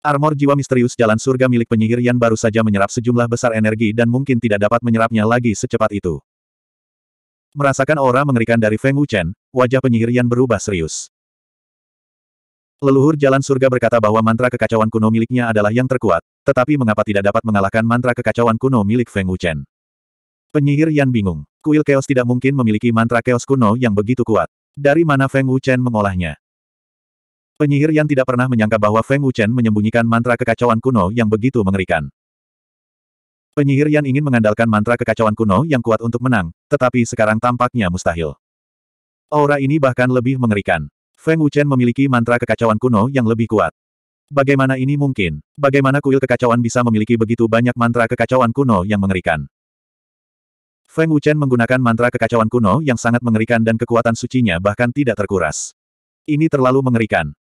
Armor jiwa misterius jalan surga milik penyihir Yan baru saja menyerap sejumlah besar energi dan mungkin tidak dapat menyerapnya lagi secepat itu. Merasakan aura mengerikan dari Feng Wuchen, wajah penyihir Yan berubah serius. Leluhur jalan surga berkata bahwa mantra kekacauan kuno miliknya adalah yang terkuat, tetapi mengapa tidak dapat mengalahkan mantra kekacauan kuno milik Feng Wuchen? Penyihir Yan bingung. Kuil Chaos tidak mungkin memiliki mantra Chaos kuno yang begitu kuat. Dari mana Feng Wuchen mengolahnya? Penyihir yang tidak pernah menyangka bahwa Feng Wuchen menyembunyikan mantra kekacauan kuno yang begitu mengerikan. Penyihir yang ingin mengandalkan mantra kekacauan kuno yang kuat untuk menang, tetapi sekarang tampaknya mustahil. Aura ini bahkan lebih mengerikan. Feng Wuchen memiliki mantra kekacauan kuno yang lebih kuat. Bagaimana ini mungkin? Bagaimana kuil kekacauan bisa memiliki begitu banyak mantra kekacauan kuno yang mengerikan? Feng Wuchen menggunakan mantra kekacauan kuno yang sangat mengerikan dan kekuatan sucinya bahkan tidak terkuras. Ini terlalu mengerikan.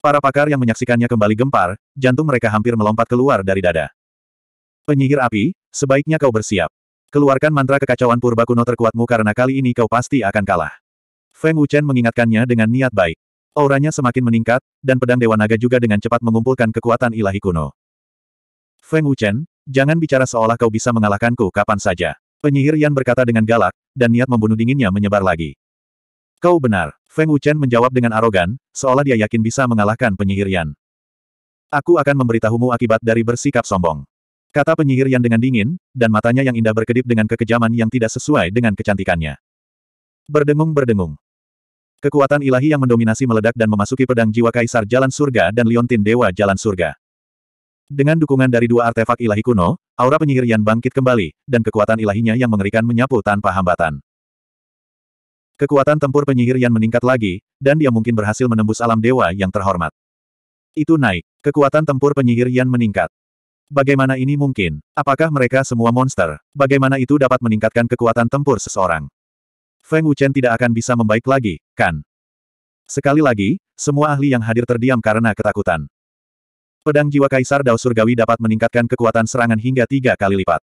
Para pakar yang menyaksikannya kembali gempar, jantung mereka hampir melompat keluar dari dada. Penyihir api, sebaiknya kau bersiap. Keluarkan mantra kekacauan purba kuno terkuatmu karena kali ini kau pasti akan kalah. Feng Wuchen mengingatkannya dengan niat baik. Auranya semakin meningkat, dan pedang Dewa Naga juga dengan cepat mengumpulkan kekuatan ilahi kuno. Feng Wuchen, jangan bicara seolah kau bisa mengalahkanku kapan saja. Penyihir Yan berkata dengan galak, dan niat membunuh dinginnya menyebar lagi. Kau benar, Feng Wuchen menjawab dengan arogan, seolah dia yakin bisa mengalahkan penyihir Yan. Aku akan memberitahumu akibat dari bersikap sombong. Kata penyihir Yan dengan dingin, dan matanya yang indah berkedip dengan kekejaman yang tidak sesuai dengan kecantikannya. Berdengung-berdengung. Kekuatan ilahi yang mendominasi meledak dan memasuki pedang jiwa kaisar jalan surga dan liontin dewa jalan surga. Dengan dukungan dari dua artefak ilahi kuno, aura penyihir Yan bangkit kembali, dan kekuatan ilahinya yang mengerikan menyapu tanpa hambatan. Kekuatan tempur penyihir Yan meningkat lagi, dan dia mungkin berhasil menembus alam dewa yang terhormat. Itu naik. Kekuatan tempur penyihir Yan meningkat. Bagaimana ini mungkin? Apakah mereka semua monster? Bagaimana itu dapat meningkatkan kekuatan tempur seseorang? Feng Wuchen tidak akan bisa membaik lagi, kan? Sekali lagi, semua ahli yang hadir terdiam karena ketakutan. Pedang jiwa Kaisar Dao Surgawi dapat meningkatkan kekuatan serangan hingga tiga kali lipat.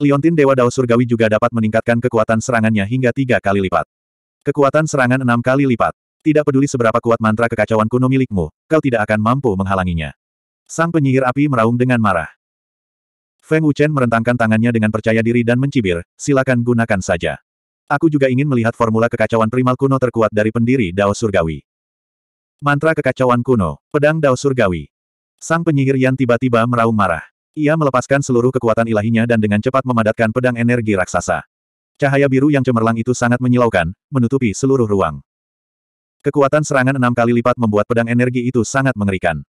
Liontin Dewa Dao Surgawi juga dapat meningkatkan kekuatan serangannya hingga tiga kali lipat. Kekuatan serangan enam kali lipat. Tidak peduli seberapa kuat mantra kekacauan kuno milikmu, kau tidak akan mampu menghalanginya. Sang penyihir api meraung dengan marah. Feng Wuchen merentangkan tangannya dengan percaya diri dan mencibir, silakan gunakan saja. Aku juga ingin melihat formula kekacauan primal kuno terkuat dari pendiri Dao Surgawi. Mantra kekacauan kuno, pedang Dao Surgawi. Sang penyihir yang tiba-tiba meraung marah. Ia melepaskan seluruh kekuatan ilahinya dan dengan cepat memadatkan pedang energi raksasa. Cahaya biru yang cemerlang itu sangat menyilaukan, menutupi seluruh ruang. Kekuatan serangan enam kali lipat membuat pedang energi itu sangat mengerikan.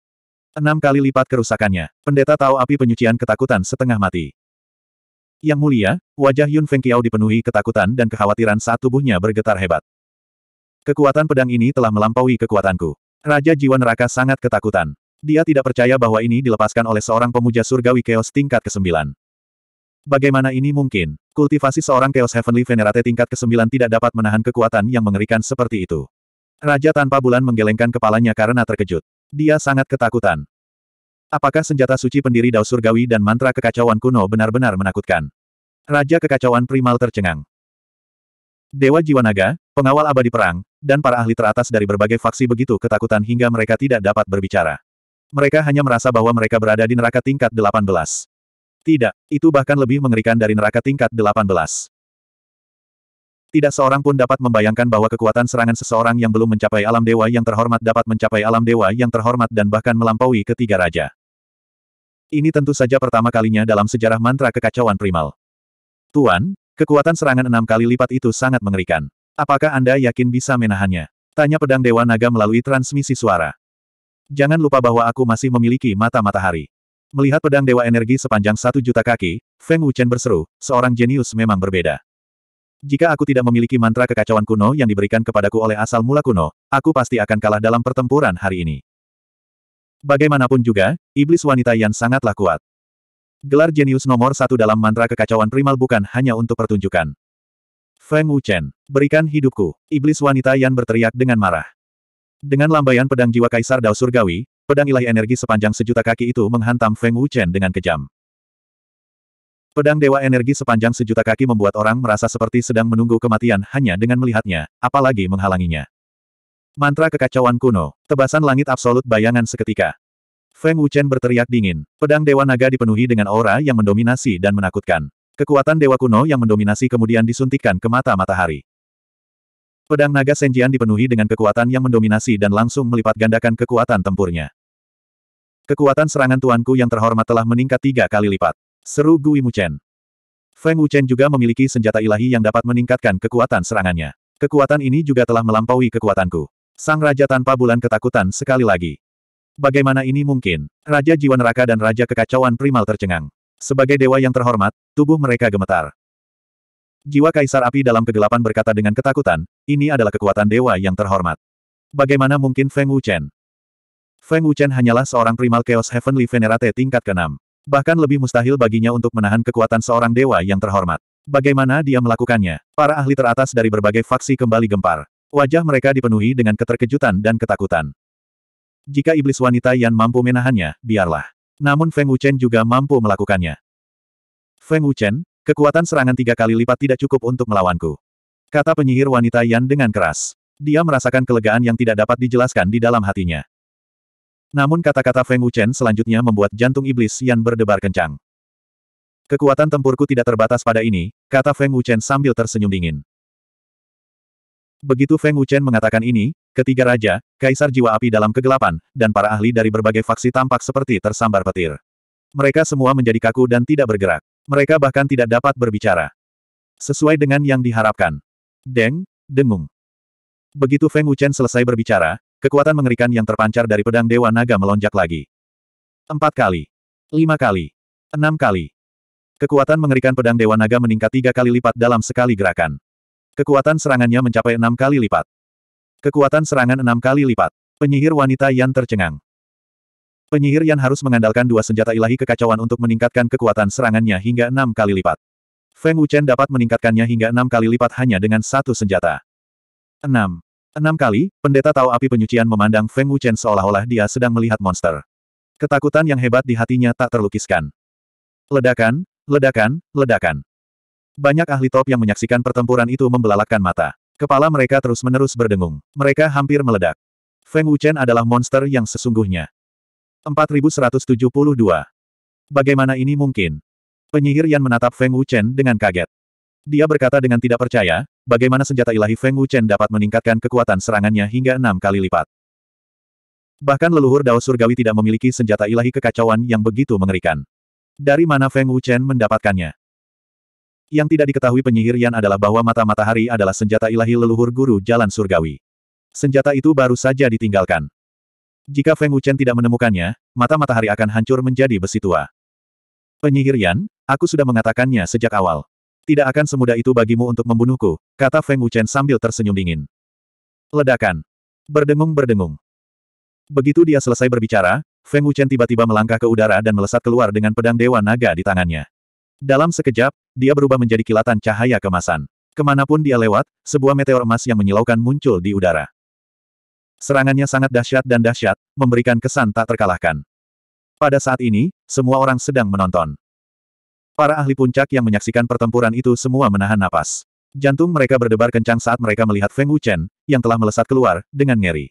Enam kali lipat kerusakannya, pendeta tahu api penyucian ketakutan setengah mati. Yang mulia, wajah Yun Feng Qiao dipenuhi ketakutan dan kekhawatiran saat tubuhnya bergetar hebat. Kekuatan pedang ini telah melampaui kekuatanku. Raja Jiwa Neraka sangat ketakutan. Dia tidak percaya bahwa ini dilepaskan oleh seorang pemuja surgawi Keos tingkat ke-9. Bagaimana ini mungkin? Kultivasi seorang Chaos Heavenly Venerate tingkat ke-9 tidak dapat menahan kekuatan yang mengerikan seperti itu. Raja tanpa bulan menggelengkan kepalanya karena terkejut. Dia sangat ketakutan. Apakah senjata suci pendiri Dao Surgawi dan mantra kekacauan kuno benar-benar menakutkan? Raja kekacauan primal tercengang. Dewa Jiwa Naga, pengawal abadi perang, dan para ahli teratas dari berbagai faksi begitu ketakutan hingga mereka tidak dapat berbicara. Mereka hanya merasa bahwa mereka berada di neraka tingkat 18. Tidak, itu bahkan lebih mengerikan dari neraka tingkat 18. Tidak seorang pun dapat membayangkan bahwa kekuatan serangan seseorang yang belum mencapai alam dewa yang terhormat dapat mencapai alam dewa yang terhormat dan bahkan melampaui ketiga raja. Ini tentu saja pertama kalinya dalam sejarah mantra kekacauan primal. Tuan, kekuatan serangan enam kali lipat itu sangat mengerikan. Apakah Anda yakin bisa menahannya? Tanya pedang Dewa Naga melalui transmisi suara. Jangan lupa bahwa aku masih memiliki mata matahari. Melihat pedang dewa energi sepanjang satu juta kaki, Feng Wuchen berseru, seorang jenius memang berbeda. Jika aku tidak memiliki mantra kekacauan kuno yang diberikan kepadaku oleh asal mula kuno, aku pasti akan kalah dalam pertempuran hari ini. Bagaimanapun juga, iblis wanita yang sangatlah kuat. Gelar jenius nomor satu dalam mantra kekacauan primal bukan hanya untuk pertunjukan. Feng Wuchen, berikan hidupku, iblis wanita yang berteriak dengan marah. Dengan lambaian pedang jiwa Kaisar Dao Surgawi, Pedang ilahi energi sepanjang sejuta kaki itu menghantam Feng Wuchen dengan kejam. Pedang dewa energi sepanjang sejuta kaki membuat orang merasa seperti sedang menunggu kematian hanya dengan melihatnya, apalagi menghalanginya. Mantra kekacauan kuno, tebasan langit absolut bayangan seketika. Feng Wuchen berteriak dingin. Pedang dewa naga dipenuhi dengan aura yang mendominasi dan menakutkan. Kekuatan dewa kuno yang mendominasi kemudian disuntikkan ke mata matahari. Pedang naga Senjian dipenuhi dengan kekuatan yang mendominasi dan langsung melipat gandakan kekuatan tempurnya. Kekuatan serangan tuanku yang terhormat telah meningkat tiga kali lipat. Seru Gui Chen. Feng Wuchen juga memiliki senjata ilahi yang dapat meningkatkan kekuatan serangannya. Kekuatan ini juga telah melampaui kekuatanku. Sang Raja tanpa bulan ketakutan sekali lagi. Bagaimana ini mungkin? Raja Jiwa Neraka dan Raja Kekacauan Primal tercengang. Sebagai dewa yang terhormat, tubuh mereka gemetar. Jiwa Kaisar Api dalam kegelapan berkata dengan ketakutan, ini adalah kekuatan dewa yang terhormat. Bagaimana mungkin Feng Wuchen? Feng Wuchen hanyalah seorang primal Chaos Heavenly Venerate tingkat ke-6. Bahkan lebih mustahil baginya untuk menahan kekuatan seorang dewa yang terhormat. Bagaimana dia melakukannya? Para ahli teratas dari berbagai faksi kembali gempar. Wajah mereka dipenuhi dengan keterkejutan dan ketakutan. Jika iblis wanita yang mampu menahannya, biarlah. Namun Feng Wuchen juga mampu melakukannya. Feng Wuchen, kekuatan serangan tiga kali lipat tidak cukup untuk melawanku. Kata penyihir wanita Yan dengan keras. Dia merasakan kelegaan yang tidak dapat dijelaskan di dalam hatinya. Namun kata-kata Feng Wuchen selanjutnya membuat jantung iblis Yan berdebar kencang. Kekuatan tempurku tidak terbatas pada ini, kata Feng Wuchen sambil tersenyum dingin. Begitu Feng Wuchen mengatakan ini, ketiga raja, kaisar jiwa api dalam kegelapan, dan para ahli dari berbagai faksi tampak seperti tersambar petir. Mereka semua menjadi kaku dan tidak bergerak. Mereka bahkan tidak dapat berbicara. Sesuai dengan yang diharapkan. Deng, dengung. Begitu Feng Wuchen selesai berbicara, Kekuatan mengerikan yang terpancar dari pedang Dewa Naga melonjak lagi. Empat kali. Lima kali. Enam kali. Kekuatan mengerikan pedang Dewa Naga meningkat tiga kali lipat dalam sekali gerakan. Kekuatan serangannya mencapai enam kali lipat. Kekuatan serangan enam kali lipat. Penyihir wanita yang tercengang. Penyihir yang harus mengandalkan dua senjata ilahi kekacauan untuk meningkatkan kekuatan serangannya hingga enam kali lipat. Feng Wuchen dapat meningkatkannya hingga enam kali lipat hanya dengan satu senjata. 6. Enam kali, pendeta tahu api penyucian memandang Feng Wuchen seolah-olah dia sedang melihat monster. Ketakutan yang hebat di hatinya tak terlukiskan. Ledakan, ledakan, ledakan. Banyak ahli top yang menyaksikan pertempuran itu membelalakkan mata. Kepala mereka terus-menerus berdengung. Mereka hampir meledak. Feng Wuchen adalah monster yang sesungguhnya. 4172. Bagaimana ini mungkin? Penyihir Yan menatap Feng Wuchen dengan kaget. Dia berkata dengan tidak percaya, bagaimana senjata ilahi Feng Wuchen dapat meningkatkan kekuatan serangannya hingga enam kali lipat. Bahkan leluhur Dao Surgawi tidak memiliki senjata ilahi kekacauan yang begitu mengerikan. Dari mana Feng Wuchen mendapatkannya? Yang tidak diketahui penyihir Yan adalah bahwa mata matahari adalah senjata ilahi leluhur guru jalan surgawi. Senjata itu baru saja ditinggalkan. Jika Feng Wuchen tidak menemukannya, mata matahari akan hancur menjadi besi tua. Penyihir Yan, aku sudah mengatakannya sejak awal. Tidak akan semudah itu bagimu untuk membunuhku, kata Feng Wuchen sambil tersenyum dingin. Ledakan. Berdengung-berdengung. Begitu dia selesai berbicara, Feng Wuchen tiba-tiba melangkah ke udara dan melesat keluar dengan pedang Dewa Naga di tangannya. Dalam sekejap, dia berubah menjadi kilatan cahaya kemasan. Kemanapun dia lewat, sebuah meteor emas yang menyilaukan muncul di udara. Serangannya sangat dahsyat dan dahsyat, memberikan kesan tak terkalahkan. Pada saat ini, semua orang sedang menonton. Para ahli puncak yang menyaksikan pertempuran itu semua menahan napas. Jantung mereka berdebar kencang saat mereka melihat Feng Wuchen, yang telah melesat keluar, dengan ngeri.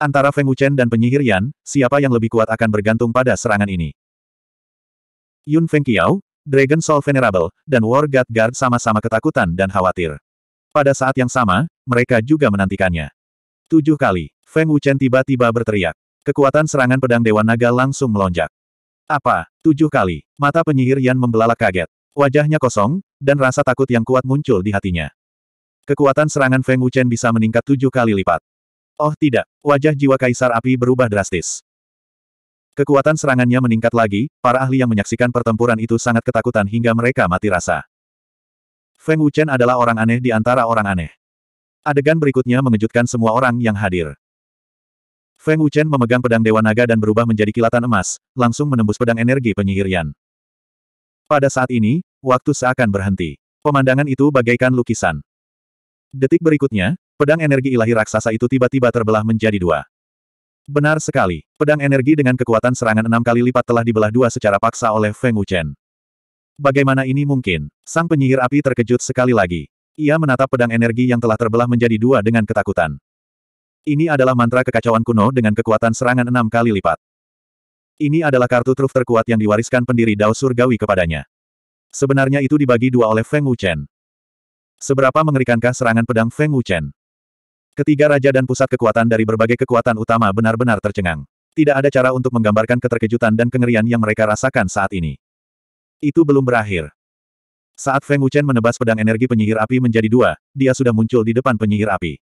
Antara Feng Wuchen dan penyihir Yan, siapa yang lebih kuat akan bergantung pada serangan ini. Yun Feng Qiao, Dragon Soul Venerable, dan War God Guard sama-sama ketakutan dan khawatir. Pada saat yang sama, mereka juga menantikannya. Tujuh kali, Feng Wuchen tiba-tiba berteriak. Kekuatan serangan pedang Dewa Naga langsung melonjak. Apa? Tujuh kali. Mata penyihir Yan membelalak kaget. Wajahnya kosong, dan rasa takut yang kuat muncul di hatinya. Kekuatan serangan Feng Wuchen bisa meningkat tujuh kali lipat. Oh tidak, wajah jiwa Kaisar Api berubah drastis. Kekuatan serangannya meningkat lagi, para ahli yang menyaksikan pertempuran itu sangat ketakutan hingga mereka mati rasa. Feng Wuchen adalah orang aneh di antara orang aneh. Adegan berikutnya mengejutkan semua orang yang hadir. Feng Wuchen memegang pedang Dewa Naga dan berubah menjadi kilatan emas, langsung menembus pedang energi penyihirian. Pada saat ini, waktu seakan berhenti. Pemandangan itu bagaikan lukisan. Detik berikutnya, pedang energi ilahi raksasa itu tiba-tiba terbelah menjadi dua. Benar sekali, pedang energi dengan kekuatan serangan enam kali lipat telah dibelah dua secara paksa oleh Feng Wuchen. Bagaimana ini mungkin? Sang penyihir api terkejut sekali lagi. Ia menatap pedang energi yang telah terbelah menjadi dua dengan ketakutan. Ini adalah mantra kekacauan kuno dengan kekuatan serangan enam kali lipat. Ini adalah kartu truf terkuat yang diwariskan pendiri Dao Surgawi kepadanya. Sebenarnya itu dibagi dua oleh Feng Wuchen. Seberapa mengerikankah serangan pedang Feng Wuchen? Ketiga raja dan pusat kekuatan dari berbagai kekuatan utama benar-benar tercengang. Tidak ada cara untuk menggambarkan keterkejutan dan kengerian yang mereka rasakan saat ini. Itu belum berakhir. Saat Feng Wuchen menebas pedang energi penyihir api menjadi dua, dia sudah muncul di depan penyihir api.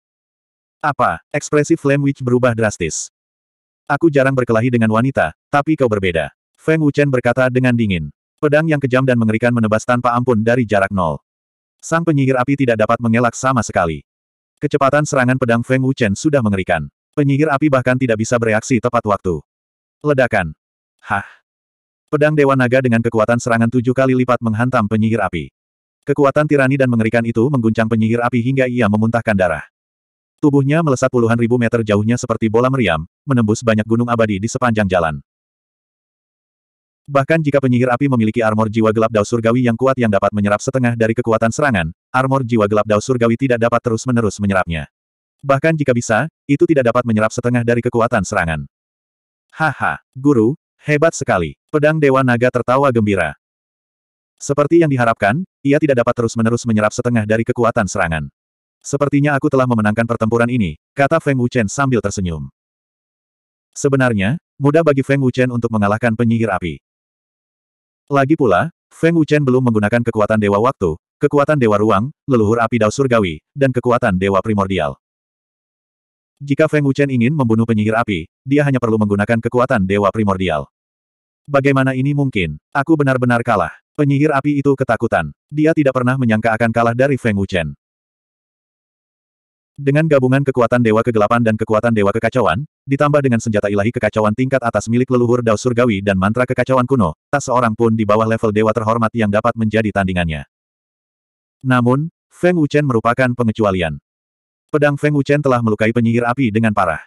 Apa? Ekspresi Flame Witch berubah drastis. Aku jarang berkelahi dengan wanita, tapi kau berbeda. Feng Wuchen berkata dengan dingin. Pedang yang kejam dan mengerikan menebas tanpa ampun dari jarak nol. Sang penyihir api tidak dapat mengelak sama sekali. Kecepatan serangan pedang Feng Wuchen sudah mengerikan. Penyihir api bahkan tidak bisa bereaksi tepat waktu. Ledakan. Hah. Pedang Dewa Naga dengan kekuatan serangan tujuh kali lipat menghantam penyihir api. Kekuatan tirani dan mengerikan itu mengguncang penyihir api hingga ia memuntahkan darah. Tubuhnya melesat puluhan ribu meter jauhnya seperti bola meriam, menembus banyak gunung abadi di sepanjang jalan. Bahkan jika penyihir api memiliki armor jiwa gelap Dao surgawi yang kuat yang dapat menyerap setengah dari kekuatan serangan, armor jiwa gelap Dao surgawi tidak dapat terus-menerus menyerapnya. Bahkan jika bisa, itu tidak dapat menyerap setengah dari kekuatan serangan. Haha, guru, hebat sekali. Pedang Dewa Naga tertawa gembira. Seperti yang diharapkan, ia tidak dapat terus-menerus menyerap setengah dari kekuatan serangan. Sepertinya aku telah memenangkan pertempuran ini, kata Feng Wuchen sambil tersenyum. Sebenarnya, mudah bagi Feng Wuchen untuk mengalahkan penyihir api. Lagi pula, Feng Wuchen belum menggunakan kekuatan Dewa Waktu, kekuatan Dewa Ruang, leluhur api Dao Surgawi, dan kekuatan Dewa Primordial. Jika Feng Wuchen ingin membunuh penyihir api, dia hanya perlu menggunakan kekuatan Dewa Primordial. Bagaimana ini mungkin? Aku benar-benar kalah. Penyihir api itu ketakutan. Dia tidak pernah menyangka akan kalah dari Feng Wuchen. Dengan gabungan kekuatan Dewa Kegelapan dan kekuatan Dewa Kekacauan, ditambah dengan senjata ilahi kekacauan tingkat atas milik leluhur Dao Surgawi dan mantra kekacauan kuno, tak seorang pun di bawah level Dewa terhormat yang dapat menjadi tandingannya. Namun, Feng Wuchen merupakan pengecualian. Pedang Feng Wuchen telah melukai penyihir api dengan parah.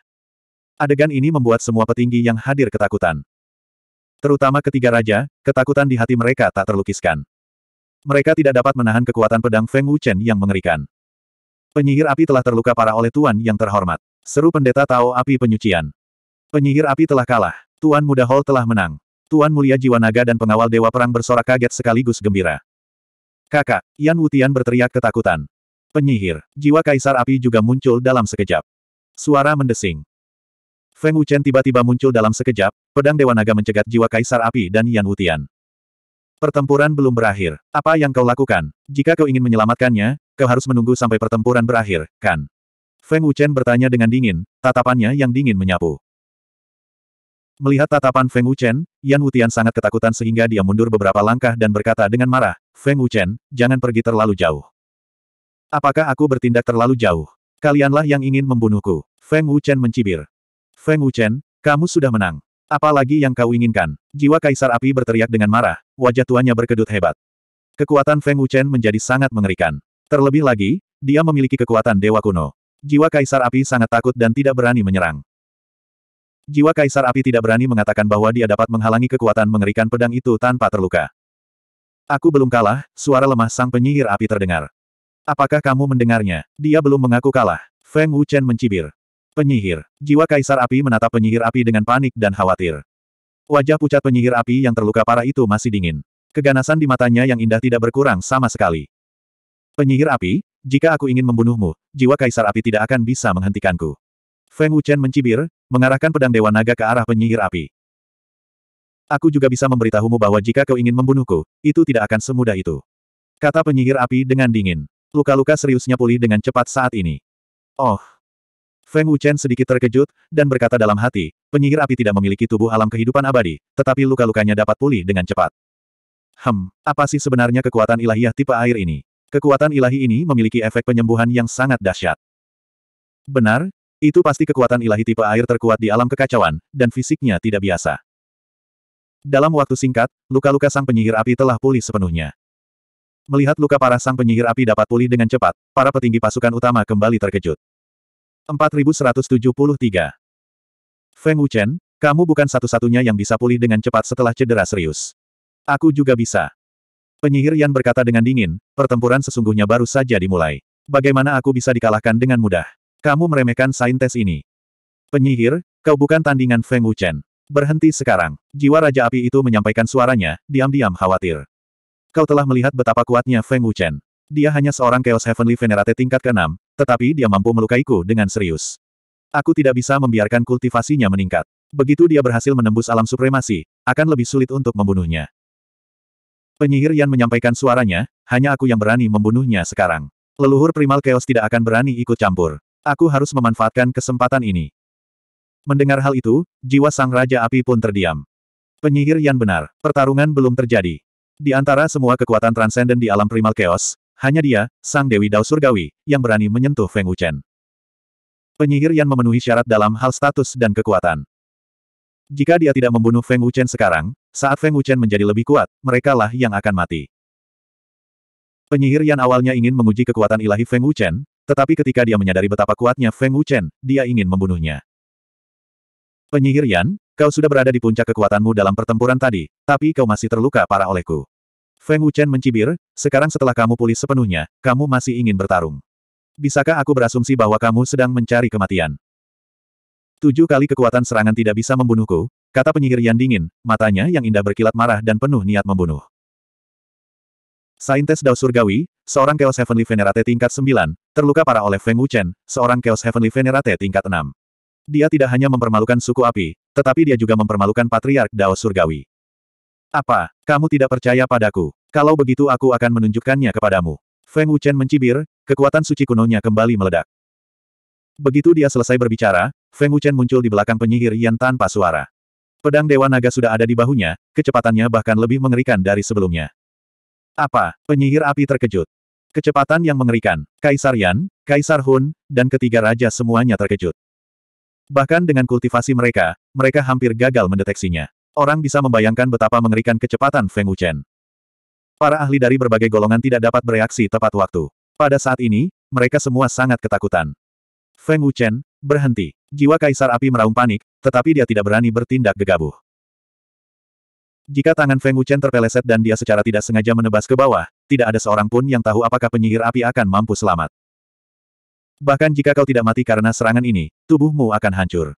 Adegan ini membuat semua petinggi yang hadir ketakutan. Terutama ketiga raja, ketakutan di hati mereka tak terlukiskan. Mereka tidak dapat menahan kekuatan pedang Feng Wuchen yang mengerikan. Penyihir api telah terluka parah oleh Tuan yang terhormat. Seru pendeta Tao api penyucian. Penyihir api telah kalah. Tuan muda Hall telah menang. Tuan mulia jiwa naga dan pengawal dewa perang bersorak kaget sekaligus gembira. Kakak, Yan Wutian berteriak ketakutan. Penyihir, jiwa kaisar api juga muncul dalam sekejap. Suara mendesing. Feng Wuchen tiba-tiba muncul dalam sekejap, pedang Dewa Naga mencegat jiwa Kaisar Api dan Yan Wutian. Pertempuran belum berakhir. Apa yang kau lakukan? Jika kau ingin menyelamatkannya, kau harus menunggu sampai pertempuran berakhir, kan? Feng Wuchen bertanya dengan dingin, tatapannya yang dingin menyapu. Melihat tatapan Feng Wuchen, Yan Wutian sangat ketakutan sehingga dia mundur beberapa langkah dan berkata dengan marah, Feng Wuchen, jangan pergi terlalu jauh. Apakah aku bertindak terlalu jauh? Kalianlah yang ingin membunuhku. Feng Wuchen mencibir. Feng Wuchen, kamu sudah menang. Apalagi yang kau inginkan? Jiwa Kaisar Api berteriak dengan marah, wajah tuanya berkedut hebat. Kekuatan Feng Wuchen menjadi sangat mengerikan. Terlebih lagi, dia memiliki kekuatan dewa kuno. Jiwa Kaisar Api sangat takut dan tidak berani menyerang. Jiwa Kaisar Api tidak berani mengatakan bahwa dia dapat menghalangi kekuatan mengerikan pedang itu tanpa terluka. Aku belum kalah, suara lemah sang penyihir api terdengar. Apakah kamu mendengarnya? Dia belum mengaku kalah. Feng Wuchen mencibir. Penyihir. Jiwa Kaisar Api menatap penyihir api dengan panik dan khawatir. Wajah pucat penyihir api yang terluka parah itu masih dingin. Keganasan di matanya yang indah tidak berkurang sama sekali. Penyihir api, jika aku ingin membunuhmu, jiwa kaisar api tidak akan bisa menghentikanku. Feng Wuchen mencibir, mengarahkan pedang Dewa Naga ke arah penyihir api. Aku juga bisa memberitahumu bahwa jika kau ingin membunuhku, itu tidak akan semudah itu. Kata penyihir api dengan dingin. Luka-luka seriusnya pulih dengan cepat saat ini. Oh! Feng Wuchen sedikit terkejut, dan berkata dalam hati, penyihir api tidak memiliki tubuh alam kehidupan abadi, tetapi luka-lukanya dapat pulih dengan cepat. Hem, apa sih sebenarnya kekuatan ilahiyah tipe air ini? Kekuatan ilahi ini memiliki efek penyembuhan yang sangat dahsyat. Benar, itu pasti kekuatan ilahi tipe air terkuat di alam kekacauan, dan fisiknya tidak biasa. Dalam waktu singkat, luka-luka sang penyihir api telah pulih sepenuhnya. Melihat luka parah sang penyihir api dapat pulih dengan cepat, para petinggi pasukan utama kembali terkejut. 4173 Feng Wuchen, kamu bukan satu-satunya yang bisa pulih dengan cepat setelah cedera serius. Aku juga bisa. Penyihir Yan berkata dengan dingin, pertempuran sesungguhnya baru saja dimulai. Bagaimana aku bisa dikalahkan dengan mudah? Kamu meremehkan saintes ini. Penyihir, kau bukan tandingan Feng Wuchen. Berhenti sekarang. Jiwa Raja Api itu menyampaikan suaranya, diam-diam khawatir. Kau telah melihat betapa kuatnya Feng Wuchen. Dia hanya seorang Chaos Heavenly Venerate tingkat ke-6, tetapi dia mampu melukaiku dengan serius. Aku tidak bisa membiarkan kultivasinya meningkat. Begitu dia berhasil menembus alam supremasi, akan lebih sulit untuk membunuhnya. Penyihir Yan menyampaikan suaranya, hanya aku yang berani membunuhnya sekarang. Leluhur primal chaos tidak akan berani ikut campur. Aku harus memanfaatkan kesempatan ini. Mendengar hal itu, jiwa sang Raja Api pun terdiam. Penyihir Yan benar, pertarungan belum terjadi. Di antara semua kekuatan transenden di alam primal chaos, hanya dia, sang Dewi Dao Surgawi, yang berani menyentuh Feng Wuchen. Penyihir Yan memenuhi syarat dalam hal status dan kekuatan. Jika dia tidak membunuh Feng Wuchen sekarang, saat Feng Wuchen menjadi lebih kuat, merekalah yang akan mati. Penyihir yang awalnya ingin menguji kekuatan ilahi Feng Wuchen, tetapi ketika dia menyadari betapa kuatnya Feng Wuchen, dia ingin membunuhnya. Penyihir Yan, kau sudah berada di puncak kekuatanmu dalam pertempuran tadi, tapi kau masih terluka parah olehku. Feng Wuchen mencibir, sekarang setelah kamu pulih sepenuhnya, kamu masih ingin bertarung. Bisakah aku berasumsi bahwa kamu sedang mencari kematian? Tujuh kali kekuatan serangan tidak bisa membunuhku, Kata penyihir Yan dingin, matanya yang indah berkilat marah dan penuh niat membunuh. Saintes Dao Surgawi, seorang Chaos Heavenly Venerate tingkat 9, terluka parah oleh Feng Wuchen, seorang Chaos Heavenly Venerate tingkat 6. Dia tidak hanya mempermalukan suku api, tetapi dia juga mempermalukan Patriark Dao Surgawi. Apa, kamu tidak percaya padaku? Kalau begitu aku akan menunjukkannya kepadamu. Feng Wuchen mencibir, kekuatan suci kunonya kembali meledak. Begitu dia selesai berbicara, Feng Wuchen muncul di belakang penyihir Yan tanpa suara. Pedang Dewa Naga sudah ada di bahunya, kecepatannya bahkan lebih mengerikan dari sebelumnya. Apa? Penyihir api terkejut. Kecepatan yang mengerikan. Kaisar Yan, Kaisar Hun, dan ketiga raja semuanya terkejut. Bahkan dengan kultivasi mereka, mereka hampir gagal mendeteksinya. Orang bisa membayangkan betapa mengerikan kecepatan Feng Wuchen. Para ahli dari berbagai golongan tidak dapat bereaksi tepat waktu. Pada saat ini, mereka semua sangat ketakutan. Feng Wuchen, berhenti. Jiwa Kaisar Api meraung panik, tetapi dia tidak berani bertindak gegabah. Jika tangan Feng Wuchen terpeleset dan dia secara tidak sengaja menebas ke bawah, tidak ada seorang pun yang tahu apakah penyihir api akan mampu selamat. Bahkan jika kau tidak mati karena serangan ini, tubuhmu akan hancur.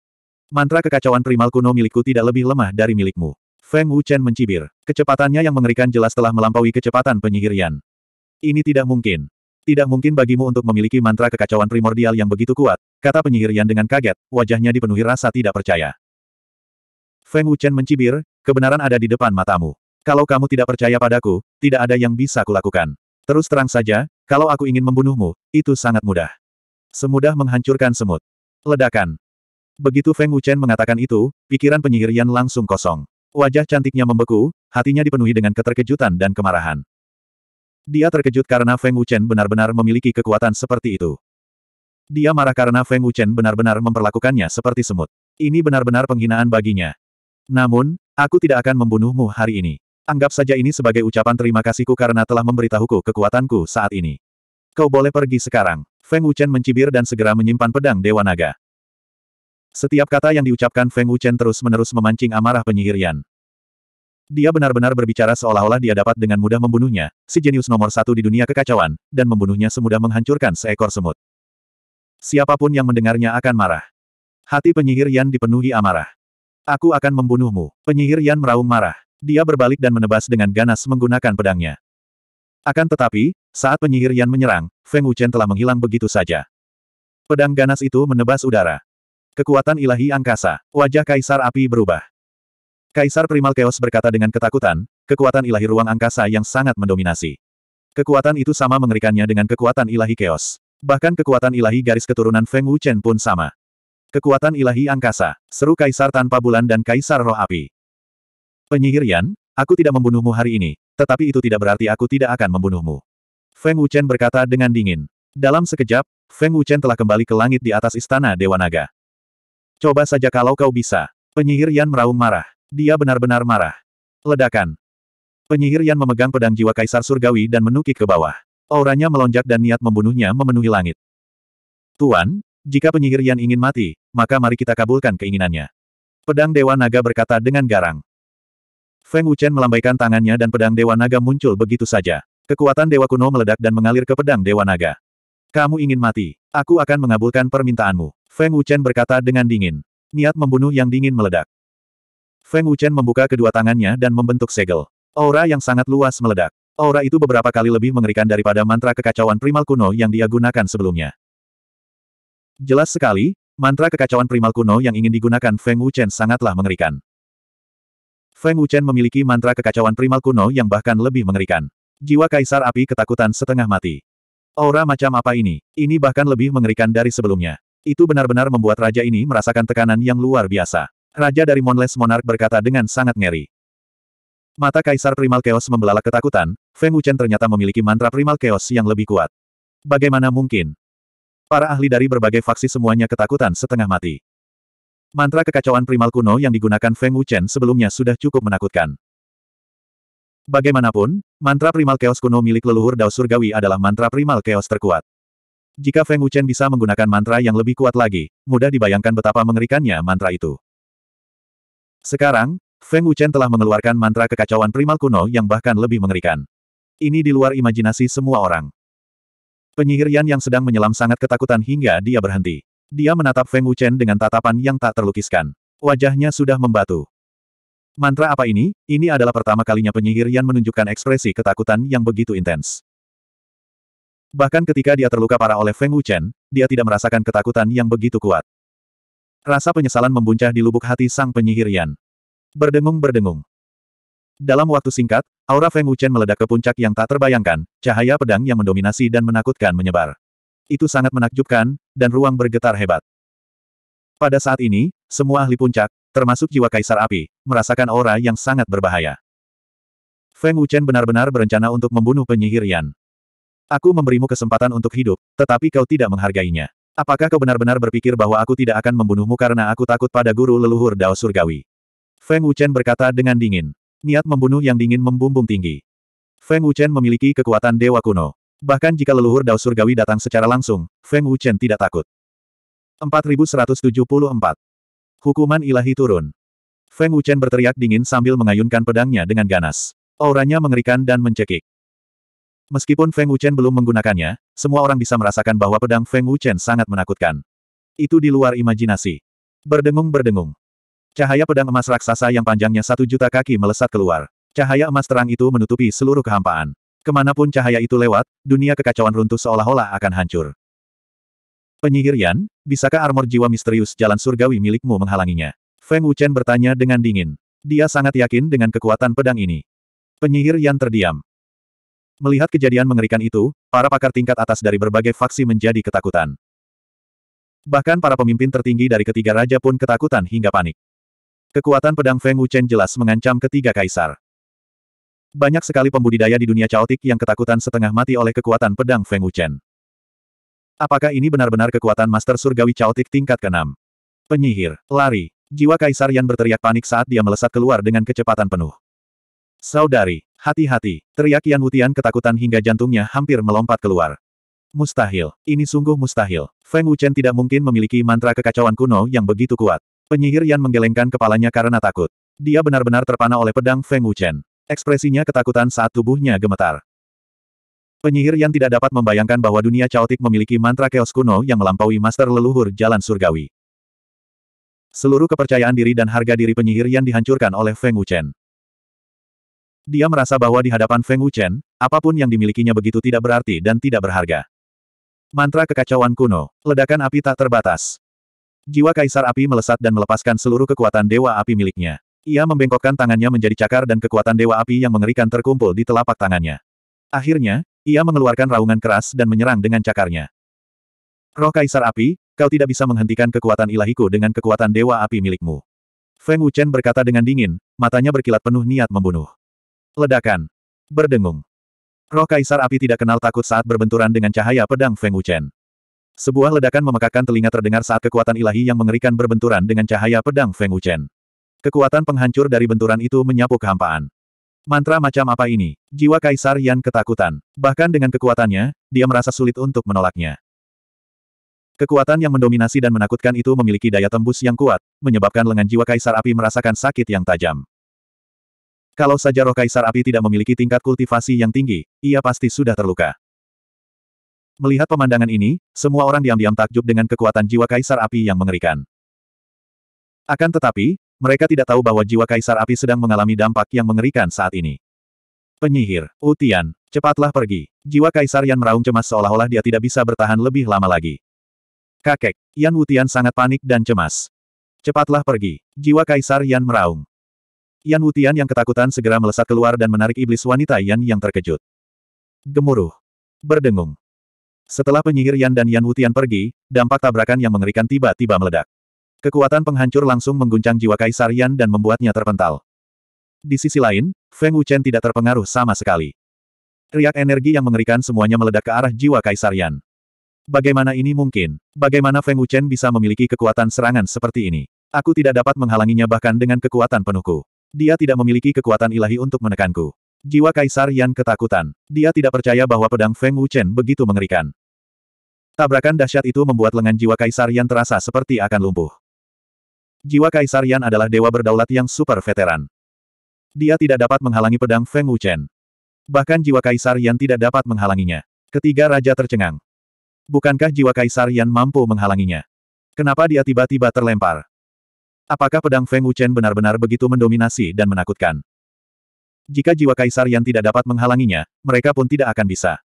Mantra kekacauan primal kuno milikku tidak lebih lemah dari milikmu. Feng Wuchen mencibir. Kecepatannya yang mengerikan jelas telah melampaui kecepatan penyihir Yan. Ini tidak mungkin. Tidak mungkin bagimu untuk memiliki mantra kekacauan primordial yang begitu kuat, kata penyihir Yan dengan kaget, wajahnya dipenuhi rasa tidak percaya. Feng Wuchen mencibir, kebenaran ada di depan matamu. Kalau kamu tidak percaya padaku, tidak ada yang bisa kulakukan. Terus terang saja, kalau aku ingin membunuhmu, itu sangat mudah. Semudah menghancurkan semut. Ledakan. Begitu Feng Wuchen mengatakan itu, pikiran penyihir Yan langsung kosong. Wajah cantiknya membeku, hatinya dipenuhi dengan keterkejutan dan kemarahan. Dia terkejut karena Feng Wuchen benar-benar memiliki kekuatan seperti itu. Dia marah karena Feng Wuchen benar-benar memperlakukannya seperti semut. Ini benar-benar penghinaan baginya. Namun, aku tidak akan membunuhmu hari ini. Anggap saja ini sebagai ucapan terima kasihku karena telah memberitahuku kekuatanku saat ini. Kau boleh pergi sekarang. Feng Wuchen mencibir dan segera menyimpan pedang Dewa Naga. Setiap kata yang diucapkan Feng Wuchen terus-menerus memancing amarah penyihir Yan. Dia benar-benar berbicara seolah-olah dia dapat dengan mudah membunuhnya, si jenius nomor satu di dunia kekacauan, dan membunuhnya semudah menghancurkan seekor semut. Siapapun yang mendengarnya akan marah. Hati penyihir Yan dipenuhi amarah. Aku akan membunuhmu. Penyihir Yan meraung marah. Dia berbalik dan menebas dengan ganas menggunakan pedangnya. Akan tetapi, saat penyihir Yan menyerang, Feng Wuchen telah menghilang begitu saja. Pedang ganas itu menebas udara. Kekuatan ilahi angkasa. Wajah kaisar api berubah. Kaisar Primal Chaos berkata dengan ketakutan, kekuatan ilahi ruang angkasa yang sangat mendominasi. Kekuatan itu sama mengerikannya dengan kekuatan ilahi chaos. Bahkan kekuatan ilahi garis keturunan Feng Wuchen pun sama. Kekuatan ilahi angkasa, seru kaisar tanpa bulan dan kaisar roh api. Penyihir Yan, aku tidak membunuhmu hari ini, tetapi itu tidak berarti aku tidak akan membunuhmu. Feng Wuchen berkata dengan dingin. Dalam sekejap, Feng Wuchen telah kembali ke langit di atas istana Dewa Naga. Coba saja kalau kau bisa. Penyihir Yan meraung marah. Dia benar-benar marah. Ledakan. Penyihir Yan memegang pedang jiwa kaisar surgawi dan menukik ke bawah. Auranya melonjak dan niat membunuhnya memenuhi langit. Tuan, jika penyihir Yan ingin mati, maka mari kita kabulkan keinginannya. Pedang Dewa Naga berkata dengan garang. Feng Wuchen melambaikan tangannya dan pedang Dewa Naga muncul begitu saja. Kekuatan Dewa Kuno meledak dan mengalir ke pedang Dewa Naga. Kamu ingin mati. Aku akan mengabulkan permintaanmu. Feng Wuchen berkata dengan dingin. Niat membunuh yang dingin meledak. Feng Wuchen membuka kedua tangannya dan membentuk segel. Aura yang sangat luas meledak. Aura itu beberapa kali lebih mengerikan daripada mantra kekacauan primal kuno yang dia gunakan sebelumnya. Jelas sekali, mantra kekacauan primal kuno yang ingin digunakan Feng Wuchen sangatlah mengerikan. Feng Wuchen memiliki mantra kekacauan primal kuno yang bahkan lebih mengerikan. Jiwa Kaisar Api ketakutan setengah mati. Aura macam apa ini? Ini bahkan lebih mengerikan dari sebelumnya. Itu benar-benar membuat raja ini merasakan tekanan yang luar biasa. Raja dari Monles Monarch berkata dengan sangat ngeri. Mata Kaisar Primal Chaos membelalak ketakutan, Feng Wuchen ternyata memiliki mantra Primal Chaos yang lebih kuat. Bagaimana mungkin? Para ahli dari berbagai faksi semuanya ketakutan setengah mati. Mantra kekacauan primal kuno yang digunakan Feng Wuchen sebelumnya sudah cukup menakutkan. Bagaimanapun, mantra primal chaos kuno milik leluhur Dao Surgawi adalah mantra primal chaos terkuat. Jika Feng Wuchen bisa menggunakan mantra yang lebih kuat lagi, mudah dibayangkan betapa mengerikannya mantra itu. Sekarang, Feng Wuchen telah mengeluarkan mantra kekacauan primal kuno yang bahkan lebih mengerikan. Ini di luar imajinasi semua orang. Penyihir Yan yang sedang menyelam sangat ketakutan hingga dia berhenti. Dia menatap Feng Wuchen dengan tatapan yang tak terlukiskan. Wajahnya sudah membatu. Mantra apa ini? Ini adalah pertama kalinya penyihir Yan menunjukkan ekspresi ketakutan yang begitu intens. Bahkan ketika dia terluka parah oleh Feng Wuchen, dia tidak merasakan ketakutan yang begitu kuat. Rasa penyesalan membuncah di lubuk hati sang penyihir Yan. Berdengung-berdengung. Dalam waktu singkat, aura Feng Wuchen meledak ke puncak yang tak terbayangkan, cahaya pedang yang mendominasi dan menakutkan menyebar. Itu sangat menakjubkan, dan ruang bergetar hebat. Pada saat ini, semua ahli puncak, termasuk jiwa kaisar api, merasakan aura yang sangat berbahaya. Feng Wuchen benar-benar berencana untuk membunuh penyihir Yan. Aku memberimu kesempatan untuk hidup, tetapi kau tidak menghargainya. Apakah kau benar-benar berpikir bahwa aku tidak akan membunuhmu karena aku takut pada guru leluhur Dao Surgawi? Feng Wuchen berkata dengan dingin. Niat membunuh yang dingin membumbung tinggi. Feng Wuchen memiliki kekuatan dewa kuno. Bahkan jika leluhur Dao Surgawi datang secara langsung, Feng Wuchen tidak takut. 4174. Hukuman ilahi turun. Feng Wuchen berteriak dingin sambil mengayunkan pedangnya dengan ganas. Auranya mengerikan dan mencekik. Meskipun Feng Wuchen belum menggunakannya, semua orang bisa merasakan bahwa pedang Feng Wuchen sangat menakutkan. Itu di luar imajinasi. Berdengung-berdengung. Cahaya pedang emas raksasa yang panjangnya satu juta kaki melesat keluar. Cahaya emas terang itu menutupi seluruh kehampaan. Kemanapun cahaya itu lewat, dunia kekacauan runtuh seolah-olah akan hancur. Penyihir Yan, bisakah armor jiwa misterius jalan surgawi milikmu menghalanginya? Feng Wuchen bertanya dengan dingin. Dia sangat yakin dengan kekuatan pedang ini. Penyihir Yan terdiam. Melihat kejadian mengerikan itu, para pakar tingkat atas dari berbagai faksi menjadi ketakutan. Bahkan para pemimpin tertinggi dari ketiga raja pun ketakutan hingga panik. Kekuatan pedang Feng Wuchen jelas mengancam ketiga kaisar. Banyak sekali pembudidaya di dunia caotik yang ketakutan setengah mati oleh kekuatan pedang Feng Wuchen. Apakah ini benar-benar kekuatan Master Surgawi Caotik tingkat ke-6? Penyihir, lari. Jiwa Kaisar yang berteriak panik saat dia melesat keluar dengan kecepatan penuh. Saudari, Hati-hati, teriak Yan Wutian ketakutan hingga jantungnya hampir melompat keluar. Mustahil, ini sungguh mustahil. Feng Wuchen tidak mungkin memiliki mantra kekacauan kuno yang begitu kuat. Penyihir Yan menggelengkan kepalanya karena takut. Dia benar-benar terpana oleh pedang Feng Wuchen. Ekspresinya ketakutan saat tubuhnya gemetar. Penyihir Yan tidak dapat membayangkan bahwa dunia caotik memiliki mantra keos kuno yang melampaui master leluhur jalan surgawi. Seluruh kepercayaan diri dan harga diri penyihir Yan dihancurkan oleh Feng Wuchen. Dia merasa bahwa di hadapan Feng Wuchen, apapun yang dimilikinya begitu tidak berarti dan tidak berharga. Mantra kekacauan kuno, ledakan api tak terbatas. Jiwa kaisar api melesat dan melepaskan seluruh kekuatan dewa api miliknya. Ia membengkokkan tangannya menjadi cakar dan kekuatan dewa api yang mengerikan terkumpul di telapak tangannya. Akhirnya, ia mengeluarkan raungan keras dan menyerang dengan cakarnya. Roh kaisar api, kau tidak bisa menghentikan kekuatan ilahiku dengan kekuatan dewa api milikmu. Feng Wuchen berkata dengan dingin, matanya berkilat penuh niat membunuh. Ledakan. Berdengung. Roh Kaisar Api tidak kenal takut saat berbenturan dengan cahaya pedang Feng Wuchen. Sebuah ledakan memekakkan telinga terdengar saat kekuatan ilahi yang mengerikan berbenturan dengan cahaya pedang Feng Wuchen. Kekuatan penghancur dari benturan itu menyapu kehampaan. Mantra macam apa ini? Jiwa Kaisar Yan ketakutan. Bahkan dengan kekuatannya, dia merasa sulit untuk menolaknya. Kekuatan yang mendominasi dan menakutkan itu memiliki daya tembus yang kuat, menyebabkan lengan jiwa kaisar api merasakan sakit yang tajam. Kalau saja roh kaisar api tidak memiliki tingkat kultivasi yang tinggi, ia pasti sudah terluka. Melihat pemandangan ini, semua orang diam-diam takjub dengan kekuatan jiwa kaisar api yang mengerikan. Akan tetapi, mereka tidak tahu bahwa jiwa kaisar api sedang mengalami dampak yang mengerikan saat ini. Penyihir, Utian, cepatlah pergi. Jiwa kaisar yang meraung cemas seolah-olah dia tidak bisa bertahan lebih lama lagi. Kakek, Yan Utian sangat panik dan cemas. Cepatlah pergi. Jiwa Kaisar Yan meraung. Yan Wutian yang ketakutan segera melesat keluar dan menarik iblis wanita Yan yang terkejut. Gemuruh. Berdengung. Setelah penyihir Yan dan Yan Wutian pergi, dampak tabrakan yang mengerikan tiba-tiba meledak. Kekuatan penghancur langsung mengguncang jiwa Kaisar Yan dan membuatnya terpental. Di sisi lain, Feng Wuchen tidak terpengaruh sama sekali. Riak energi yang mengerikan semuanya meledak ke arah jiwa Kaisar Yan. Bagaimana ini mungkin? Bagaimana Feng Wuchen bisa memiliki kekuatan serangan seperti ini? Aku tidak dapat menghalanginya bahkan dengan kekuatan penuhku. Dia tidak memiliki kekuatan ilahi untuk menekanku. Jiwa Kaisar Yan ketakutan. Dia tidak percaya bahwa pedang Feng Wuchen begitu mengerikan. Tabrakan dahsyat itu membuat lengan jiwa Kaisar Yan terasa seperti akan lumpuh. Jiwa Kaisar Yan adalah dewa berdaulat yang super veteran. Dia tidak dapat menghalangi pedang Feng Wuchen. Bahkan jiwa Kaisar Yan tidak dapat menghalanginya. Ketiga raja tercengang. Bukankah jiwa Kaisar Yan mampu menghalanginya? Kenapa dia tiba-tiba terlempar? Apakah pedang Feng Wuchen benar-benar begitu mendominasi dan menakutkan? Jika jiwa kaisar yang tidak dapat menghalanginya, mereka pun tidak akan bisa.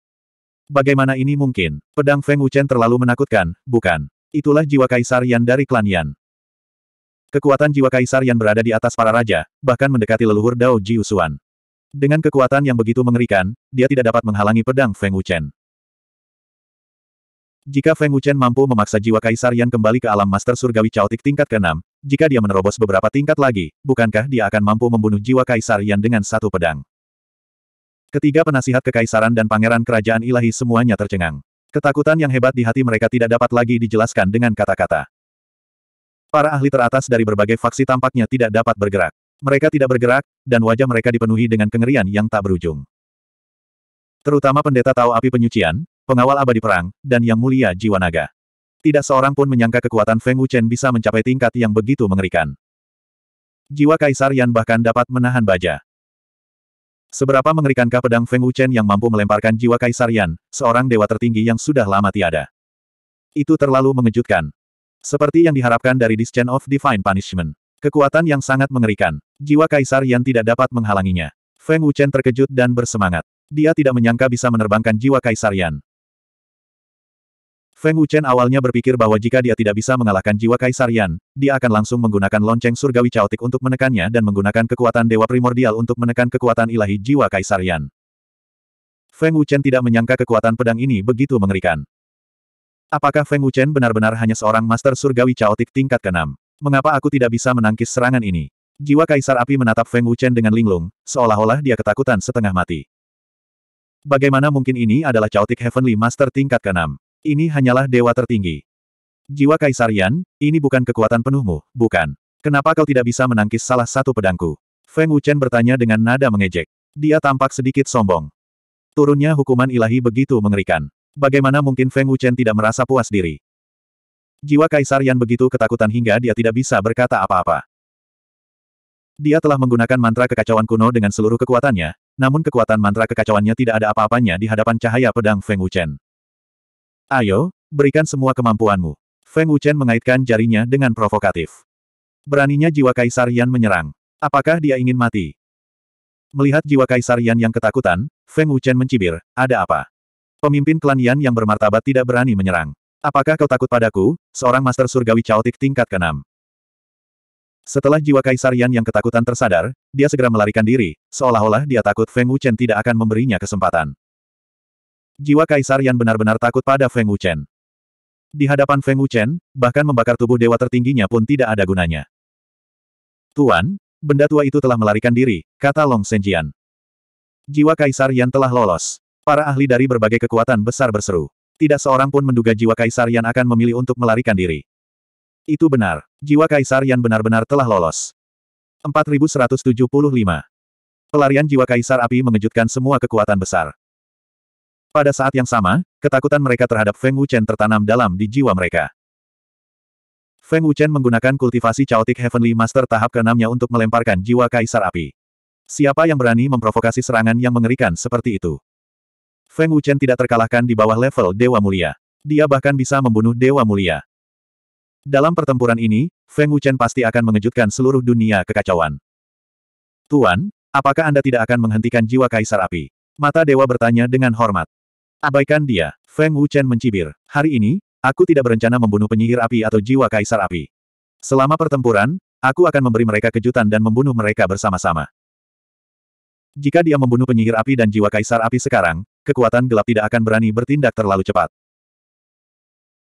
Bagaimana ini mungkin? Pedang Feng Wuchen terlalu menakutkan, bukan? Itulah jiwa kaisar yang dari klan Yan. Kekuatan jiwa kaisar yang berada di atas para raja, bahkan mendekati leluhur Dao Ji Jiusuan. Dengan kekuatan yang begitu mengerikan, dia tidak dapat menghalangi pedang Feng Wuchen. Jika Feng Wuchen mampu memaksa jiwa kaisar yang kembali ke alam master surgawi Chaotik tingkat ke-6, jika dia menerobos beberapa tingkat lagi, bukankah dia akan mampu membunuh jiwa Kaisar Yan dengan satu pedang? Ketiga penasihat kekaisaran dan pangeran kerajaan ilahi semuanya tercengang. Ketakutan yang hebat di hati mereka tidak dapat lagi dijelaskan dengan kata-kata. Para ahli teratas dari berbagai faksi tampaknya tidak dapat bergerak. Mereka tidak bergerak, dan wajah mereka dipenuhi dengan kengerian yang tak berujung. Terutama pendeta tahu api penyucian, pengawal abadi perang, dan yang mulia jiwa naga. Tidak seorang pun menyangka kekuatan Feng Wuchen bisa mencapai tingkat yang begitu mengerikan. Jiwa Kaisar Yan bahkan dapat menahan baja. Seberapa mengerikankah pedang Feng Wuchen yang mampu melemparkan jiwa Kaisar Yan, seorang dewa tertinggi yang sudah lama tiada. Itu terlalu mengejutkan. Seperti yang diharapkan dari Dischain of Divine Punishment. Kekuatan yang sangat mengerikan. Jiwa Kaisar Yan tidak dapat menghalanginya. Feng Wuchen terkejut dan bersemangat. Dia tidak menyangka bisa menerbangkan jiwa Kaisar Yan. Feng Wuchen awalnya berpikir bahwa jika dia tidak bisa mengalahkan jiwa Kaisar Yan, dia akan langsung menggunakan lonceng surgawi caotik untuk menekannya dan menggunakan kekuatan dewa primordial untuk menekan kekuatan ilahi jiwa Kaisar Yan. Feng Wuchen tidak menyangka kekuatan pedang ini begitu mengerikan. Apakah Feng Wuchen benar-benar hanya seorang master surgawi caotik tingkat ke-6? Mengapa aku tidak bisa menangkis serangan ini? Jiwa Kaisar Api menatap Feng Wuchen dengan linglung, seolah-olah dia ketakutan setengah mati. Bagaimana mungkin ini adalah caotik Heavenly Master tingkat ke-6? Ini hanyalah dewa tertinggi. Jiwa Kaisarian, ini bukan kekuatan penuhmu, bukan. Kenapa kau tidak bisa menangkis salah satu pedangku? Feng Wuchen bertanya dengan nada mengejek. Dia tampak sedikit sombong. Turunnya hukuman ilahi begitu mengerikan. Bagaimana mungkin Feng Wuchen tidak merasa puas diri? Jiwa Kaisarian begitu ketakutan hingga dia tidak bisa berkata apa-apa. Dia telah menggunakan mantra kekacauan kuno dengan seluruh kekuatannya, namun kekuatan mantra kekacauannya tidak ada apa-apanya di hadapan cahaya pedang Feng Wuchen. Ayo, berikan semua kemampuanmu. Feng Wuchen mengaitkan jarinya dengan provokatif. Beraninya jiwa Kaisar Yan menyerang. Apakah dia ingin mati? Melihat jiwa Kaisar Yan yang ketakutan, Feng Wuchen mencibir, ada apa? Pemimpin klan Yan yang bermartabat tidak berani menyerang. Apakah kau takut padaku, seorang master surgawi caotik tingkat ke-6? Setelah jiwa Kaisar Yan yang ketakutan tersadar, dia segera melarikan diri, seolah-olah dia takut Feng Wuchen tidak akan memberinya kesempatan jiwa Kaisar Yan benar-benar takut pada Feng Wuchen. Di hadapan Feng Wuchen, bahkan membakar tubuh dewa tertingginya pun tidak ada gunanya. Tuan, benda tua itu telah melarikan diri, kata Long Senjian. Jiwa Kaisar Yan telah lolos. Para ahli dari berbagai kekuatan besar berseru. Tidak seorang pun menduga jiwa Kaisar Yan akan memilih untuk melarikan diri. Itu benar, jiwa Kaisar Yan benar-benar telah lolos. 4175. Pelarian jiwa Kaisar Api mengejutkan semua kekuatan besar. Pada saat yang sama, ketakutan mereka terhadap Feng Wuchen tertanam dalam di jiwa mereka. Feng Wuchen menggunakan kultivasi Chaotic Heavenly Master tahap keenamnya untuk melemparkan jiwa Kaisar Api. Siapa yang berani memprovokasi serangan yang mengerikan seperti itu? Feng Wuchen tidak terkalahkan di bawah level Dewa Mulia. Dia bahkan bisa membunuh Dewa Mulia. Dalam pertempuran ini, Feng Wuchen pasti akan mengejutkan seluruh dunia kekacauan. Tuan, apakah Anda tidak akan menghentikan jiwa Kaisar Api? Mata Dewa bertanya dengan hormat. Abaikan dia. Feng Wuchen mencibir. Hari ini, aku tidak berencana membunuh penyihir api atau jiwa kaisar api. Selama pertempuran, aku akan memberi mereka kejutan dan membunuh mereka bersama-sama. Jika dia membunuh penyihir api dan jiwa kaisar api sekarang, kekuatan gelap tidak akan berani bertindak terlalu cepat.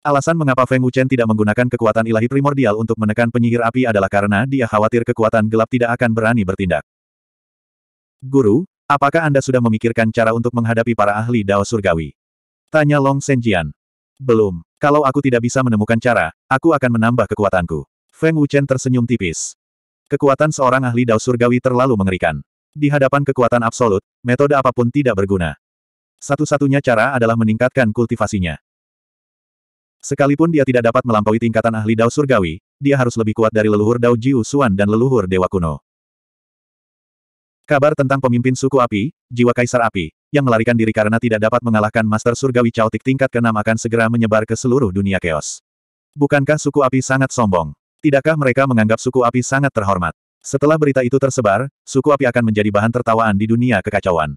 Alasan mengapa Feng Wuchen tidak menggunakan kekuatan ilahi primordial untuk menekan penyihir api adalah karena dia khawatir kekuatan gelap tidak akan berani bertindak. Guru, Apakah Anda sudah memikirkan cara untuk menghadapi para ahli Dao Surgawi? Tanya Long Senjian. Belum. Kalau aku tidak bisa menemukan cara, aku akan menambah kekuatanku. Feng Wuchen tersenyum tipis. Kekuatan seorang ahli Dao Surgawi terlalu mengerikan. Di hadapan kekuatan absolut, metode apapun tidak berguna. Satu-satunya cara adalah meningkatkan kultivasinya. Sekalipun dia tidak dapat melampaui tingkatan ahli Dao Surgawi, dia harus lebih kuat dari leluhur Dao Jiu Suan dan leluhur Dewa Kuno. Kabar tentang pemimpin suku api, jiwa kaisar api, yang melarikan diri karena tidak dapat mengalahkan Master Surgawi Chaotic tingkat ke-6 akan segera menyebar ke seluruh dunia keos. Bukankah suku api sangat sombong? Tidakkah mereka menganggap suku api sangat terhormat? Setelah berita itu tersebar, suku api akan menjadi bahan tertawaan di dunia kekacauan.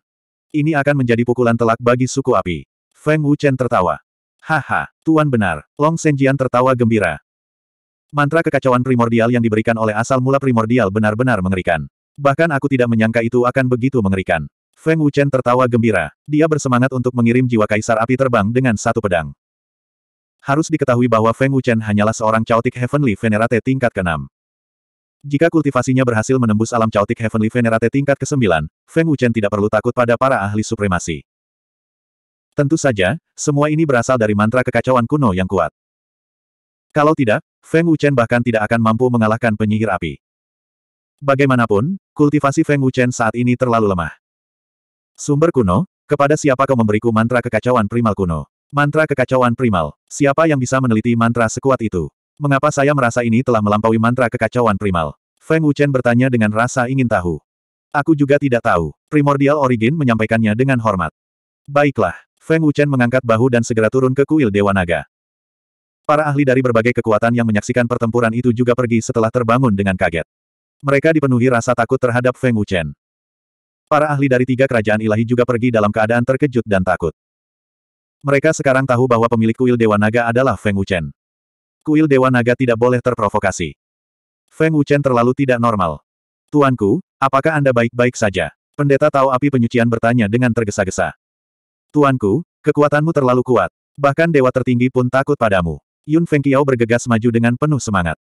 Ini akan menjadi pukulan telak bagi suku api. Feng Wuchen tertawa. Haha, Tuan benar. Long Senjian tertawa gembira. Mantra kekacauan primordial yang diberikan oleh asal mula primordial benar-benar mengerikan. Bahkan aku tidak menyangka itu akan begitu mengerikan. Feng Wuchen tertawa gembira. Dia bersemangat untuk mengirim jiwa kaisar api terbang dengan satu pedang. Harus diketahui bahwa Feng Wuchen hanyalah seorang Chaotic Heavenly Venerate tingkat ke-6. Jika kultivasinya berhasil menembus alam Chaotic Heavenly Venerate tingkat ke-9, Feng Wuchen tidak perlu takut pada para ahli supremasi. Tentu saja, semua ini berasal dari mantra kekacauan kuno yang kuat. Kalau tidak, Feng Wuchen bahkan tidak akan mampu mengalahkan penyihir api. Bagaimanapun, kultivasi Feng Wuchen saat ini terlalu lemah. Sumber kuno, kepada siapa kau memberiku mantra kekacauan primal kuno? Mantra kekacauan primal, siapa yang bisa meneliti mantra sekuat itu? Mengapa saya merasa ini telah melampaui mantra kekacauan primal? Feng Wuchen bertanya dengan rasa ingin tahu. Aku juga tidak tahu. Primordial Origin menyampaikannya dengan hormat. Baiklah. Feng Wuchen mengangkat bahu dan segera turun ke kuil Dewa Naga. Para ahli dari berbagai kekuatan yang menyaksikan pertempuran itu juga pergi setelah terbangun dengan kaget. Mereka dipenuhi rasa takut terhadap Feng Wuchen. Para ahli dari tiga kerajaan ilahi juga pergi dalam keadaan terkejut dan takut. Mereka sekarang tahu bahwa pemilik kuil Dewa Naga adalah Feng Wuchen. Kuil Dewa Naga tidak boleh terprovokasi. Feng Wuchen terlalu tidak normal. Tuanku, apakah Anda baik-baik saja? Pendeta Tao api penyucian bertanya dengan tergesa-gesa. Tuanku, kekuatanmu terlalu kuat. Bahkan dewa tertinggi pun takut padamu. Yun Feng Qiao bergegas maju dengan penuh semangat.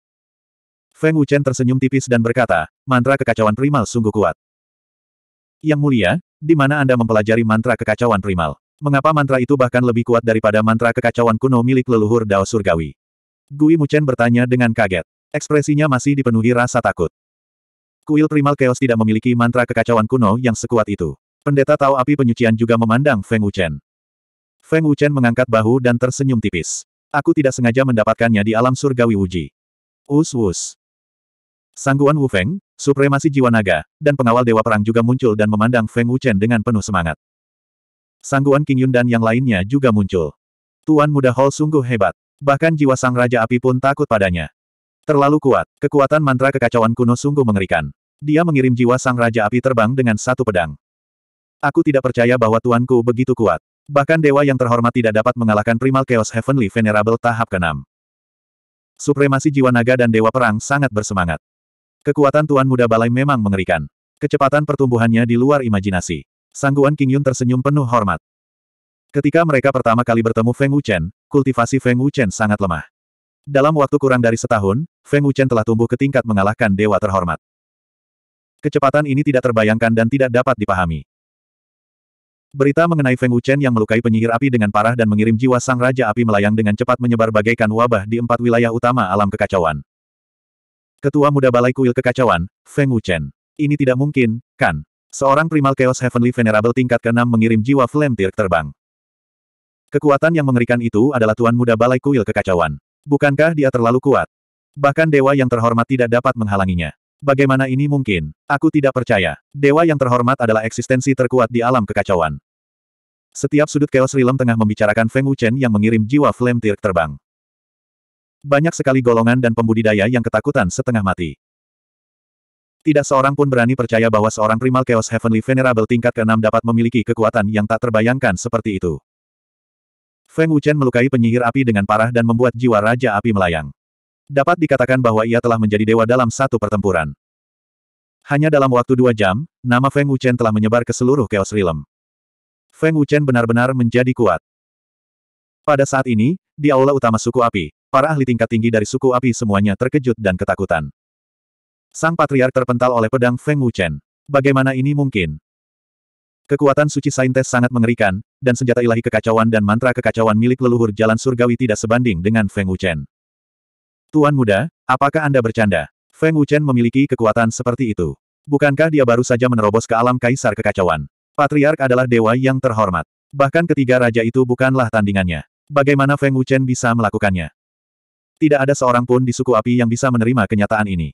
Feng Wuchen tersenyum tipis dan berkata, mantra kekacauan primal sungguh kuat. Yang mulia, di mana Anda mempelajari mantra kekacauan primal? Mengapa mantra itu bahkan lebih kuat daripada mantra kekacauan kuno milik leluhur Dao Surgawi? Gui Muchen bertanya dengan kaget. Ekspresinya masih dipenuhi rasa takut. Kuil primal chaos tidak memiliki mantra kekacauan kuno yang sekuat itu. Pendeta Tao Api Penyucian juga memandang Feng Wuchen. Feng Wuchen mengangkat bahu dan tersenyum tipis. Aku tidak sengaja mendapatkannya di alam surgawi Wuji. Us-us. Sangguan Wu Feng, supremasi jiwa naga, dan pengawal dewa perang juga muncul dan memandang Feng Wuchen dengan penuh semangat. Sangguan King Yun dan yang lainnya juga muncul. Tuan muda Hall sungguh hebat. Bahkan jiwa sang Raja Api pun takut padanya. Terlalu kuat, kekuatan mantra kekacauan kuno sungguh mengerikan. Dia mengirim jiwa sang Raja Api terbang dengan satu pedang. Aku tidak percaya bahwa tuanku begitu kuat. Bahkan dewa yang terhormat tidak dapat mengalahkan Primal Chaos Heavenly Venerable tahap ke-6. Supremasi jiwa naga dan dewa perang sangat bersemangat. Kekuatan Tuan Muda Balai memang mengerikan. Kecepatan pertumbuhannya di luar imajinasi. Sangguan King Yun tersenyum penuh hormat. Ketika mereka pertama kali bertemu Feng Wuchen, kultivasi Feng Wuchen sangat lemah. Dalam waktu kurang dari setahun, Feng Wuchen telah tumbuh ke tingkat mengalahkan dewa terhormat. Kecepatan ini tidak terbayangkan dan tidak dapat dipahami. Berita mengenai Feng Wuchen yang melukai penyihir api dengan parah dan mengirim jiwa sang raja api melayang dengan cepat menyebar bagaikan wabah di empat wilayah utama alam kekacauan. Ketua muda Balai Kuil Kekacauan, Feng Wuchen. Ini tidak mungkin, kan? Seorang primal Chaos Heavenly Venerable tingkat ke-6 mengirim jiwa Flame Tear terbang. Kekuatan yang mengerikan itu adalah Tuan Muda Balai Kuil Kekacauan. Bukankah dia terlalu kuat? Bahkan dewa yang terhormat tidak dapat menghalanginya. Bagaimana ini mungkin? Aku tidak percaya. Dewa yang terhormat adalah eksistensi terkuat di alam kekacauan. Setiap sudut Chaos Realm tengah membicarakan Feng Wuchen yang mengirim jiwa Flame Tear terbang. Banyak sekali golongan dan pembudidaya yang ketakutan setengah mati. Tidak seorang pun berani percaya bahwa seorang primal Chaos Heavenly Venerable tingkat ke-6 dapat memiliki kekuatan yang tak terbayangkan seperti itu. Feng Wuchen melukai penyihir api dengan parah dan membuat jiwa Raja Api melayang. Dapat dikatakan bahwa ia telah menjadi dewa dalam satu pertempuran. Hanya dalam waktu dua jam, nama Feng Wuchen telah menyebar ke seluruh Chaos Realm. Feng Wuchen benar-benar menjadi kuat. Pada saat ini, di aula utama suku api, Para ahli tingkat tinggi dari suku api semuanya terkejut dan ketakutan. Sang patriark terpental oleh pedang Feng Wuchen. Bagaimana ini mungkin? Kekuatan suci saintes sangat mengerikan, dan senjata ilahi kekacauan dan mantra kekacauan milik leluhur jalan surgawi tidak sebanding dengan Feng Wuchen. Tuan muda, apakah Anda bercanda? Feng Wuchen memiliki kekuatan seperti itu. Bukankah dia baru saja menerobos ke alam kaisar kekacauan? Patriark adalah dewa yang terhormat. Bahkan ketiga raja itu bukanlah tandingannya. Bagaimana Feng Wuchen bisa melakukannya? Tidak ada seorang pun di suku api yang bisa menerima kenyataan ini.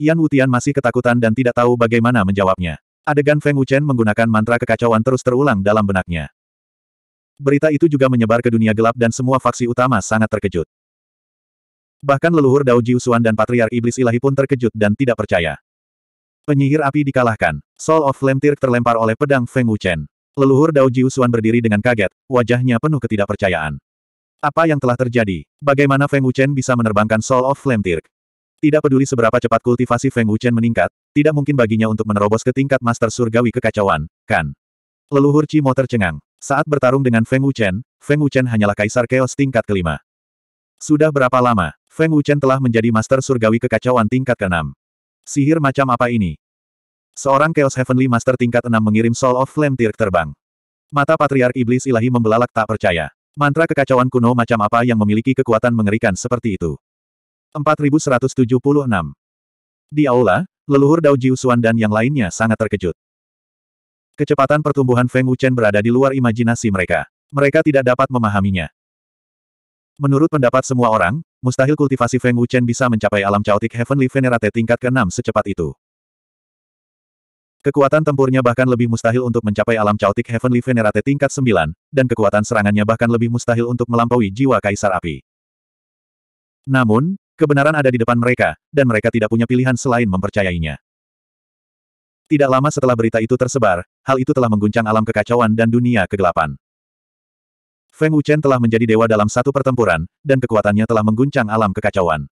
Yan Wutian masih ketakutan dan tidak tahu bagaimana menjawabnya. Adegan Feng Wuchen menggunakan mantra kekacauan terus terulang dalam benaknya. Berita itu juga menyebar ke dunia gelap dan semua faksi utama sangat terkejut. Bahkan leluhur Dao Jiusuan dan Patriar Iblis Ilahi pun terkejut dan tidak percaya. Penyihir api dikalahkan. Soul of Flame Tirk terlempar oleh pedang Feng Wuchen. Leluhur Dao Jiusuan berdiri dengan kaget, wajahnya penuh ketidakpercayaan. Apa yang telah terjadi? Bagaimana Feng Wuchen bisa menerbangkan Soul of Flame Tirk? Tidak peduli seberapa cepat kultivasi Feng Wuchen meningkat, tidak mungkin baginya untuk menerobos ke tingkat Master Surgawi kekacauan, kan? Leluhur Cimo tercengang. Saat bertarung dengan Feng Wuchen, Feng Wuchen hanyalah kaisar Chaos tingkat kelima. Sudah berapa lama, Feng Wuchen telah menjadi Master Surgawi kekacauan tingkat keenam. Sihir macam apa ini? Seorang Chaos Heavenly Master tingkat enam mengirim Soul of Flame Tirk terbang. Mata Patriark Iblis Ilahi membelalak tak percaya. Mantra kekacauan kuno macam apa yang memiliki kekuatan mengerikan seperti itu? 4176. Di aula, leluhur Dao Jiusuan dan yang lainnya sangat terkejut. Kecepatan pertumbuhan Feng Wuchen berada di luar imajinasi mereka. Mereka tidak dapat memahaminya. Menurut pendapat semua orang, mustahil kultivasi Feng Wuchen bisa mencapai alam caotik heavenly venerate tingkat ke-6 secepat itu. Kekuatan tempurnya bahkan lebih mustahil untuk mencapai alam caotik Heavenly Venerate tingkat 9, dan kekuatan serangannya bahkan lebih mustahil untuk melampaui jiwa Kaisar Api. Namun, kebenaran ada di depan mereka, dan mereka tidak punya pilihan selain mempercayainya. Tidak lama setelah berita itu tersebar, hal itu telah mengguncang alam kekacauan dan dunia kegelapan. Feng Wuchen telah menjadi dewa dalam satu pertempuran, dan kekuatannya telah mengguncang alam kekacauan.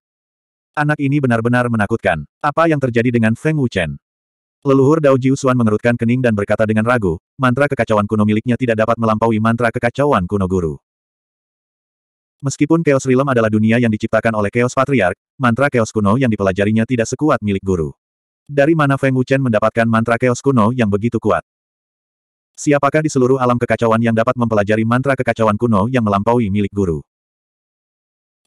Anak ini benar-benar menakutkan. Apa yang terjadi dengan Feng Wuchen? Leluhur Dao Jiusuan mengerutkan kening dan berkata dengan ragu, mantra kekacauan kuno miliknya tidak dapat melampaui mantra kekacauan kuno guru. Meskipun Chaos Realm adalah dunia yang diciptakan oleh Chaos Patriark, mantra Chaos kuno yang dipelajarinya tidak sekuat milik guru. Dari mana Feng Wuchen mendapatkan mantra Chaos kuno yang begitu kuat? Siapakah di seluruh alam kekacauan yang dapat mempelajari mantra kekacauan kuno yang melampaui milik guru?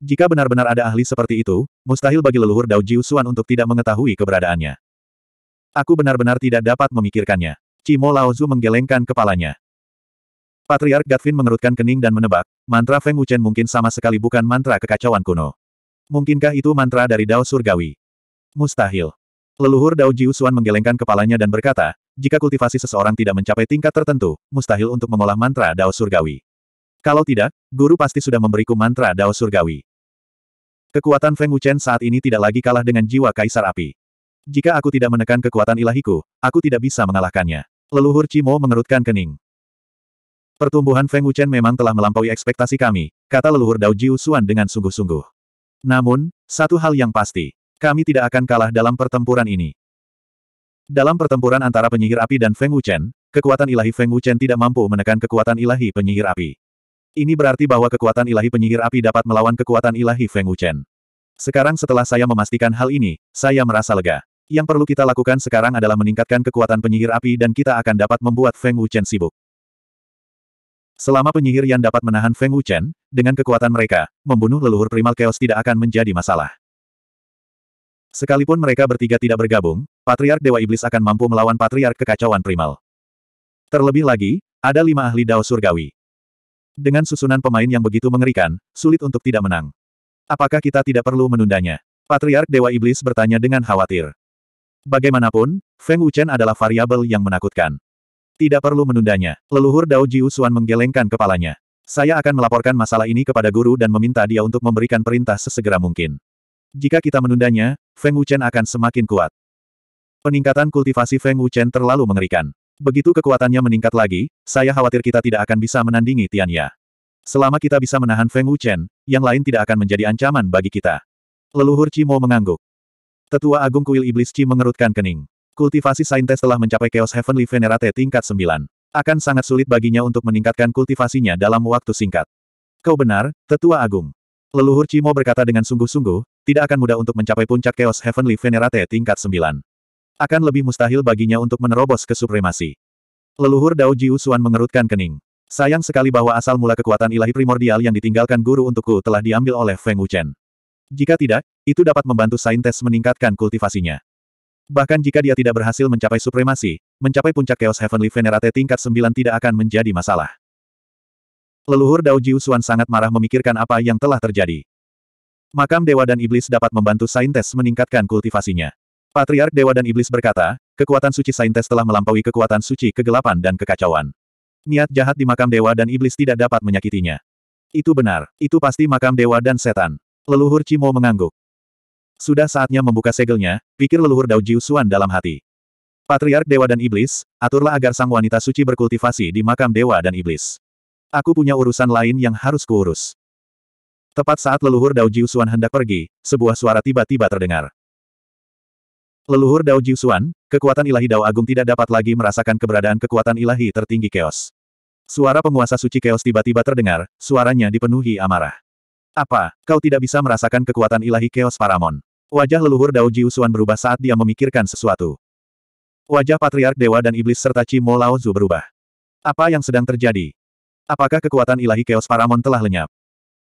Jika benar-benar ada ahli seperti itu, mustahil bagi leluhur Dao Jiusuan untuk tidak mengetahui keberadaannya. Aku benar-benar tidak dapat memikirkannya. Cimo Laozu menggelengkan kepalanya. Patriark Gatvin mengerutkan kening dan menebak, mantra Feng Wuchen mungkin sama sekali bukan mantra kekacauan kuno. Mungkinkah itu mantra dari Dao Surgawi? Mustahil. Leluhur Dao Jiusuan menggelengkan kepalanya dan berkata, jika kultivasi seseorang tidak mencapai tingkat tertentu, mustahil untuk mengolah mantra Dao Surgawi. Kalau tidak, guru pasti sudah memberiku mantra Dao Surgawi. Kekuatan Feng Wuchen saat ini tidak lagi kalah dengan jiwa Kaisar Api. Jika aku tidak menekan kekuatan ilahiku, aku tidak bisa mengalahkannya. Leluhur Cimo mengerutkan kening. Pertumbuhan Feng Wuchen memang telah melampaui ekspektasi kami, kata leluhur Dao Jiu Xuan dengan sungguh-sungguh. Namun, satu hal yang pasti, kami tidak akan kalah dalam pertempuran ini. Dalam pertempuran antara penyihir api dan Feng Wuchen, kekuatan ilahi Feng Wuchen tidak mampu menekan kekuatan ilahi penyihir api. Ini berarti bahwa kekuatan ilahi penyihir api dapat melawan kekuatan ilahi Feng Wuchen. Sekarang setelah saya memastikan hal ini, saya merasa lega. Yang perlu kita lakukan sekarang adalah meningkatkan kekuatan penyihir api dan kita akan dapat membuat Feng Wuchen sibuk. Selama penyihir yang dapat menahan Feng Wuchen, dengan kekuatan mereka, membunuh leluhur primal chaos tidak akan menjadi masalah. Sekalipun mereka bertiga tidak bergabung, Patriark Dewa Iblis akan mampu melawan Patriark Kekacauan Primal. Terlebih lagi, ada lima ahli Dao Surgawi. Dengan susunan pemain yang begitu mengerikan, sulit untuk tidak menang. Apakah kita tidak perlu menundanya? Patriark Dewa Iblis bertanya dengan khawatir. Bagaimanapun, Feng Wuchen adalah variabel yang menakutkan. Tidak perlu menundanya. Leluhur Dao Ji menggelengkan kepalanya. Saya akan melaporkan masalah ini kepada guru dan meminta dia untuk memberikan perintah sesegera mungkin. Jika kita menundanya, Feng Wuchen akan semakin kuat. Peningkatan kultivasi Feng Wuchen terlalu mengerikan. Begitu kekuatannya meningkat lagi, saya khawatir kita tidak akan bisa menandingi Tianya. Selama kita bisa menahan Feng Wuchen, yang lain tidak akan menjadi ancaman bagi kita. Leluhur Cimo mengangguk. Tetua Agung Kuil Iblis Chi mengerutkan kening. Kultivasi Saintes telah mencapai Chaos Heavenly Venerate tingkat 9. Akan sangat sulit baginya untuk meningkatkan kultivasinya dalam waktu singkat. Kau benar, Tetua Agung. Leluhur Cimo berkata dengan sungguh-sungguh, tidak akan mudah untuk mencapai puncak Chaos Heavenly Venerate tingkat 9. Akan lebih mustahil baginya untuk menerobos ke supremasi. Leluhur Dao Jiu Xuan mengerutkan kening. Sayang sekali bahwa asal mula kekuatan ilahi primordial yang ditinggalkan guru untukku telah diambil oleh Feng Wuchen. Jika tidak, itu dapat membantu saintes meningkatkan kultivasinya. Bahkan jika dia tidak berhasil mencapai supremasi, mencapai puncak Chaos Heavenly Venerate tingkat 9 tidak akan menjadi masalah. Leluhur Dao Jiusuan sangat marah memikirkan apa yang telah terjadi. Makam Dewa dan Iblis dapat membantu saintes meningkatkan kultivasinya. Patriark Dewa dan Iblis berkata, kekuatan suci saintes telah melampaui kekuatan suci kegelapan dan kekacauan. Niat jahat di makam Dewa dan Iblis tidak dapat menyakitinya. Itu benar, itu pasti makam Dewa dan Setan. Leluhur Cimo mengangguk. Sudah saatnya membuka segelnya, pikir leluhur Dao Jiu dalam hati. Patriark Dewa dan Iblis, aturlah agar sang wanita suci berkultivasi di makam Dewa dan Iblis. Aku punya urusan lain yang harus kuurus. Tepat saat leluhur Dao Jiu hendak pergi, sebuah suara tiba-tiba terdengar. Leluhur Dao Jiu kekuatan ilahi Dao Agung tidak dapat lagi merasakan keberadaan kekuatan ilahi tertinggi keos. Suara penguasa suci keos tiba-tiba terdengar, suaranya dipenuhi amarah. Apa, kau tidak bisa merasakan kekuatan ilahi Chaos Paramon? Wajah leluhur Dao Jiusuan berubah saat dia memikirkan sesuatu. Wajah Patriark Dewa dan Iblis serta Cimo Lao berubah. Apa yang sedang terjadi? Apakah kekuatan ilahi Chaos Paramon telah lenyap?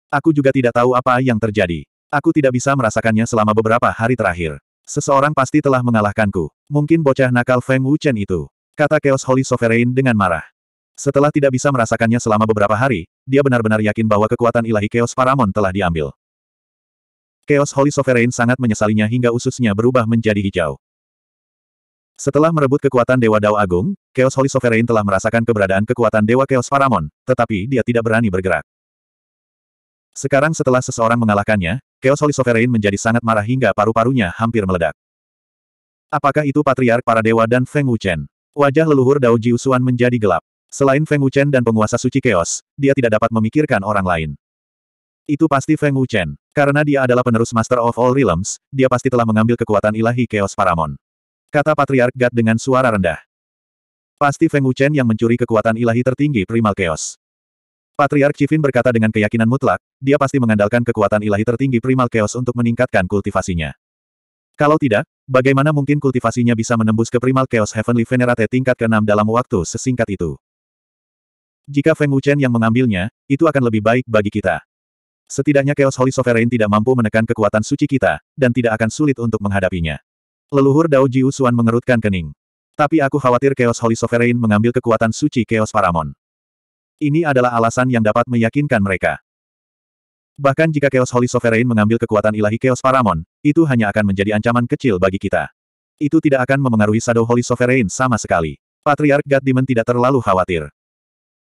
Aku juga tidak tahu apa yang terjadi. Aku tidak bisa merasakannya selama beberapa hari terakhir. Seseorang pasti telah mengalahkanku. Mungkin bocah nakal Feng Wuchen itu. Kata Chaos Holy Sovereign dengan marah. Setelah tidak bisa merasakannya selama beberapa hari, dia benar-benar yakin bahwa kekuatan ilahi Chaos Paramon telah diambil. Chaos Holy Sovereign sangat menyesalinya hingga ususnya berubah menjadi hijau. Setelah merebut kekuatan Dewa Dao Agung, Chaos Holy Sovereign telah merasakan keberadaan kekuatan Dewa Chaos Paramon, tetapi dia tidak berani bergerak. Sekarang setelah seseorang mengalahkannya, Chaos Holy Sovereign menjadi sangat marah hingga paru-parunya hampir meledak. Apakah itu Patriark para Dewa dan Feng Wuchen? Wajah leluhur Dao Jiusuan menjadi gelap. Selain Feng Wuchen dan penguasa suci Chaos, dia tidak dapat memikirkan orang lain. Itu pasti Feng Wuchen. Karena dia adalah penerus Master of All Realms, dia pasti telah mengambil kekuatan ilahi Chaos Paramon. Kata Patriark Gad dengan suara rendah. Pasti Feng Wuchen yang mencuri kekuatan ilahi tertinggi Primal Chaos. Patriark Chivin berkata dengan keyakinan mutlak, dia pasti mengandalkan kekuatan ilahi tertinggi Primal Chaos untuk meningkatkan kultivasinya. Kalau tidak, bagaimana mungkin kultivasinya bisa menembus ke Primal Chaos Heavenly Venerate tingkat ke-6 dalam waktu sesingkat itu? Jika Feng Wuchen yang mengambilnya, itu akan lebih baik bagi kita. Setidaknya Chaos Holy Sovereign tidak mampu menekan kekuatan suci kita, dan tidak akan sulit untuk menghadapinya. Leluhur Dao Jiu Xuan mengerutkan kening. Tapi aku khawatir Chaos Holy Sovereign mengambil kekuatan suci Chaos Paramon. Ini adalah alasan yang dapat meyakinkan mereka. Bahkan jika Chaos Holy Sovereign mengambil kekuatan ilahi Chaos Paramon, itu hanya akan menjadi ancaman kecil bagi kita. Itu tidak akan memengaruhi Shadow Holy Sovereign sama sekali. Patriark God Demon tidak terlalu khawatir.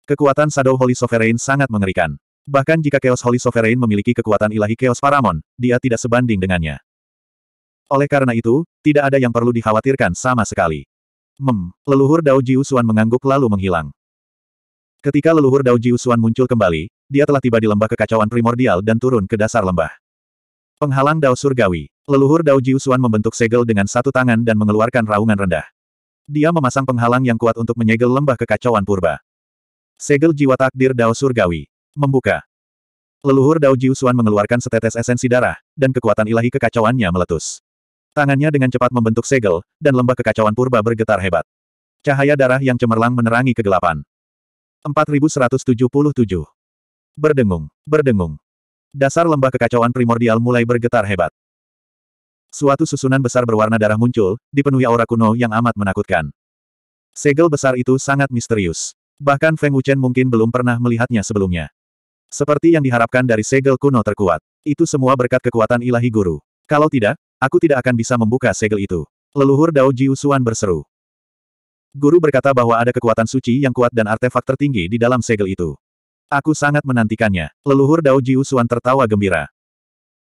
Kekuatan Shadow Holy Sovereign sangat mengerikan. Bahkan jika Chaos Holy Sovereign memiliki kekuatan ilahi Chaos Paramon, dia tidak sebanding dengannya. Oleh karena itu, tidak ada yang perlu dikhawatirkan sama sekali. Mem, leluhur Dao Jiusuan mengangguk lalu menghilang. Ketika leluhur Dao Jiusuan muncul kembali, dia telah tiba di lembah kekacauan primordial dan turun ke dasar lembah. Penghalang Dao Surgawi, leluhur Dao Jiusuan membentuk segel dengan satu tangan dan mengeluarkan raungan rendah. Dia memasang penghalang yang kuat untuk menyegel lembah kekacauan purba. Segel jiwa takdir Dao Surgawi. Membuka. Leluhur Dao Jiusuan mengeluarkan setetes esensi darah, dan kekuatan ilahi kekacauannya meletus. Tangannya dengan cepat membentuk segel, dan lembah kekacauan purba bergetar hebat. Cahaya darah yang cemerlang menerangi kegelapan. 4177. Berdengung, berdengung. Dasar lembah kekacauan primordial mulai bergetar hebat. Suatu susunan besar berwarna darah muncul, dipenuhi aura kuno yang amat menakutkan. Segel besar itu sangat misterius. Bahkan Feng Wuchen mungkin belum pernah melihatnya sebelumnya. Seperti yang diharapkan dari segel kuno terkuat. Itu semua berkat kekuatan ilahi guru. Kalau tidak, aku tidak akan bisa membuka segel itu. Leluhur Dao Jiusuan berseru. Guru berkata bahwa ada kekuatan suci yang kuat dan artefak tertinggi di dalam segel itu. Aku sangat menantikannya. Leluhur Dao Jiusuan tertawa gembira.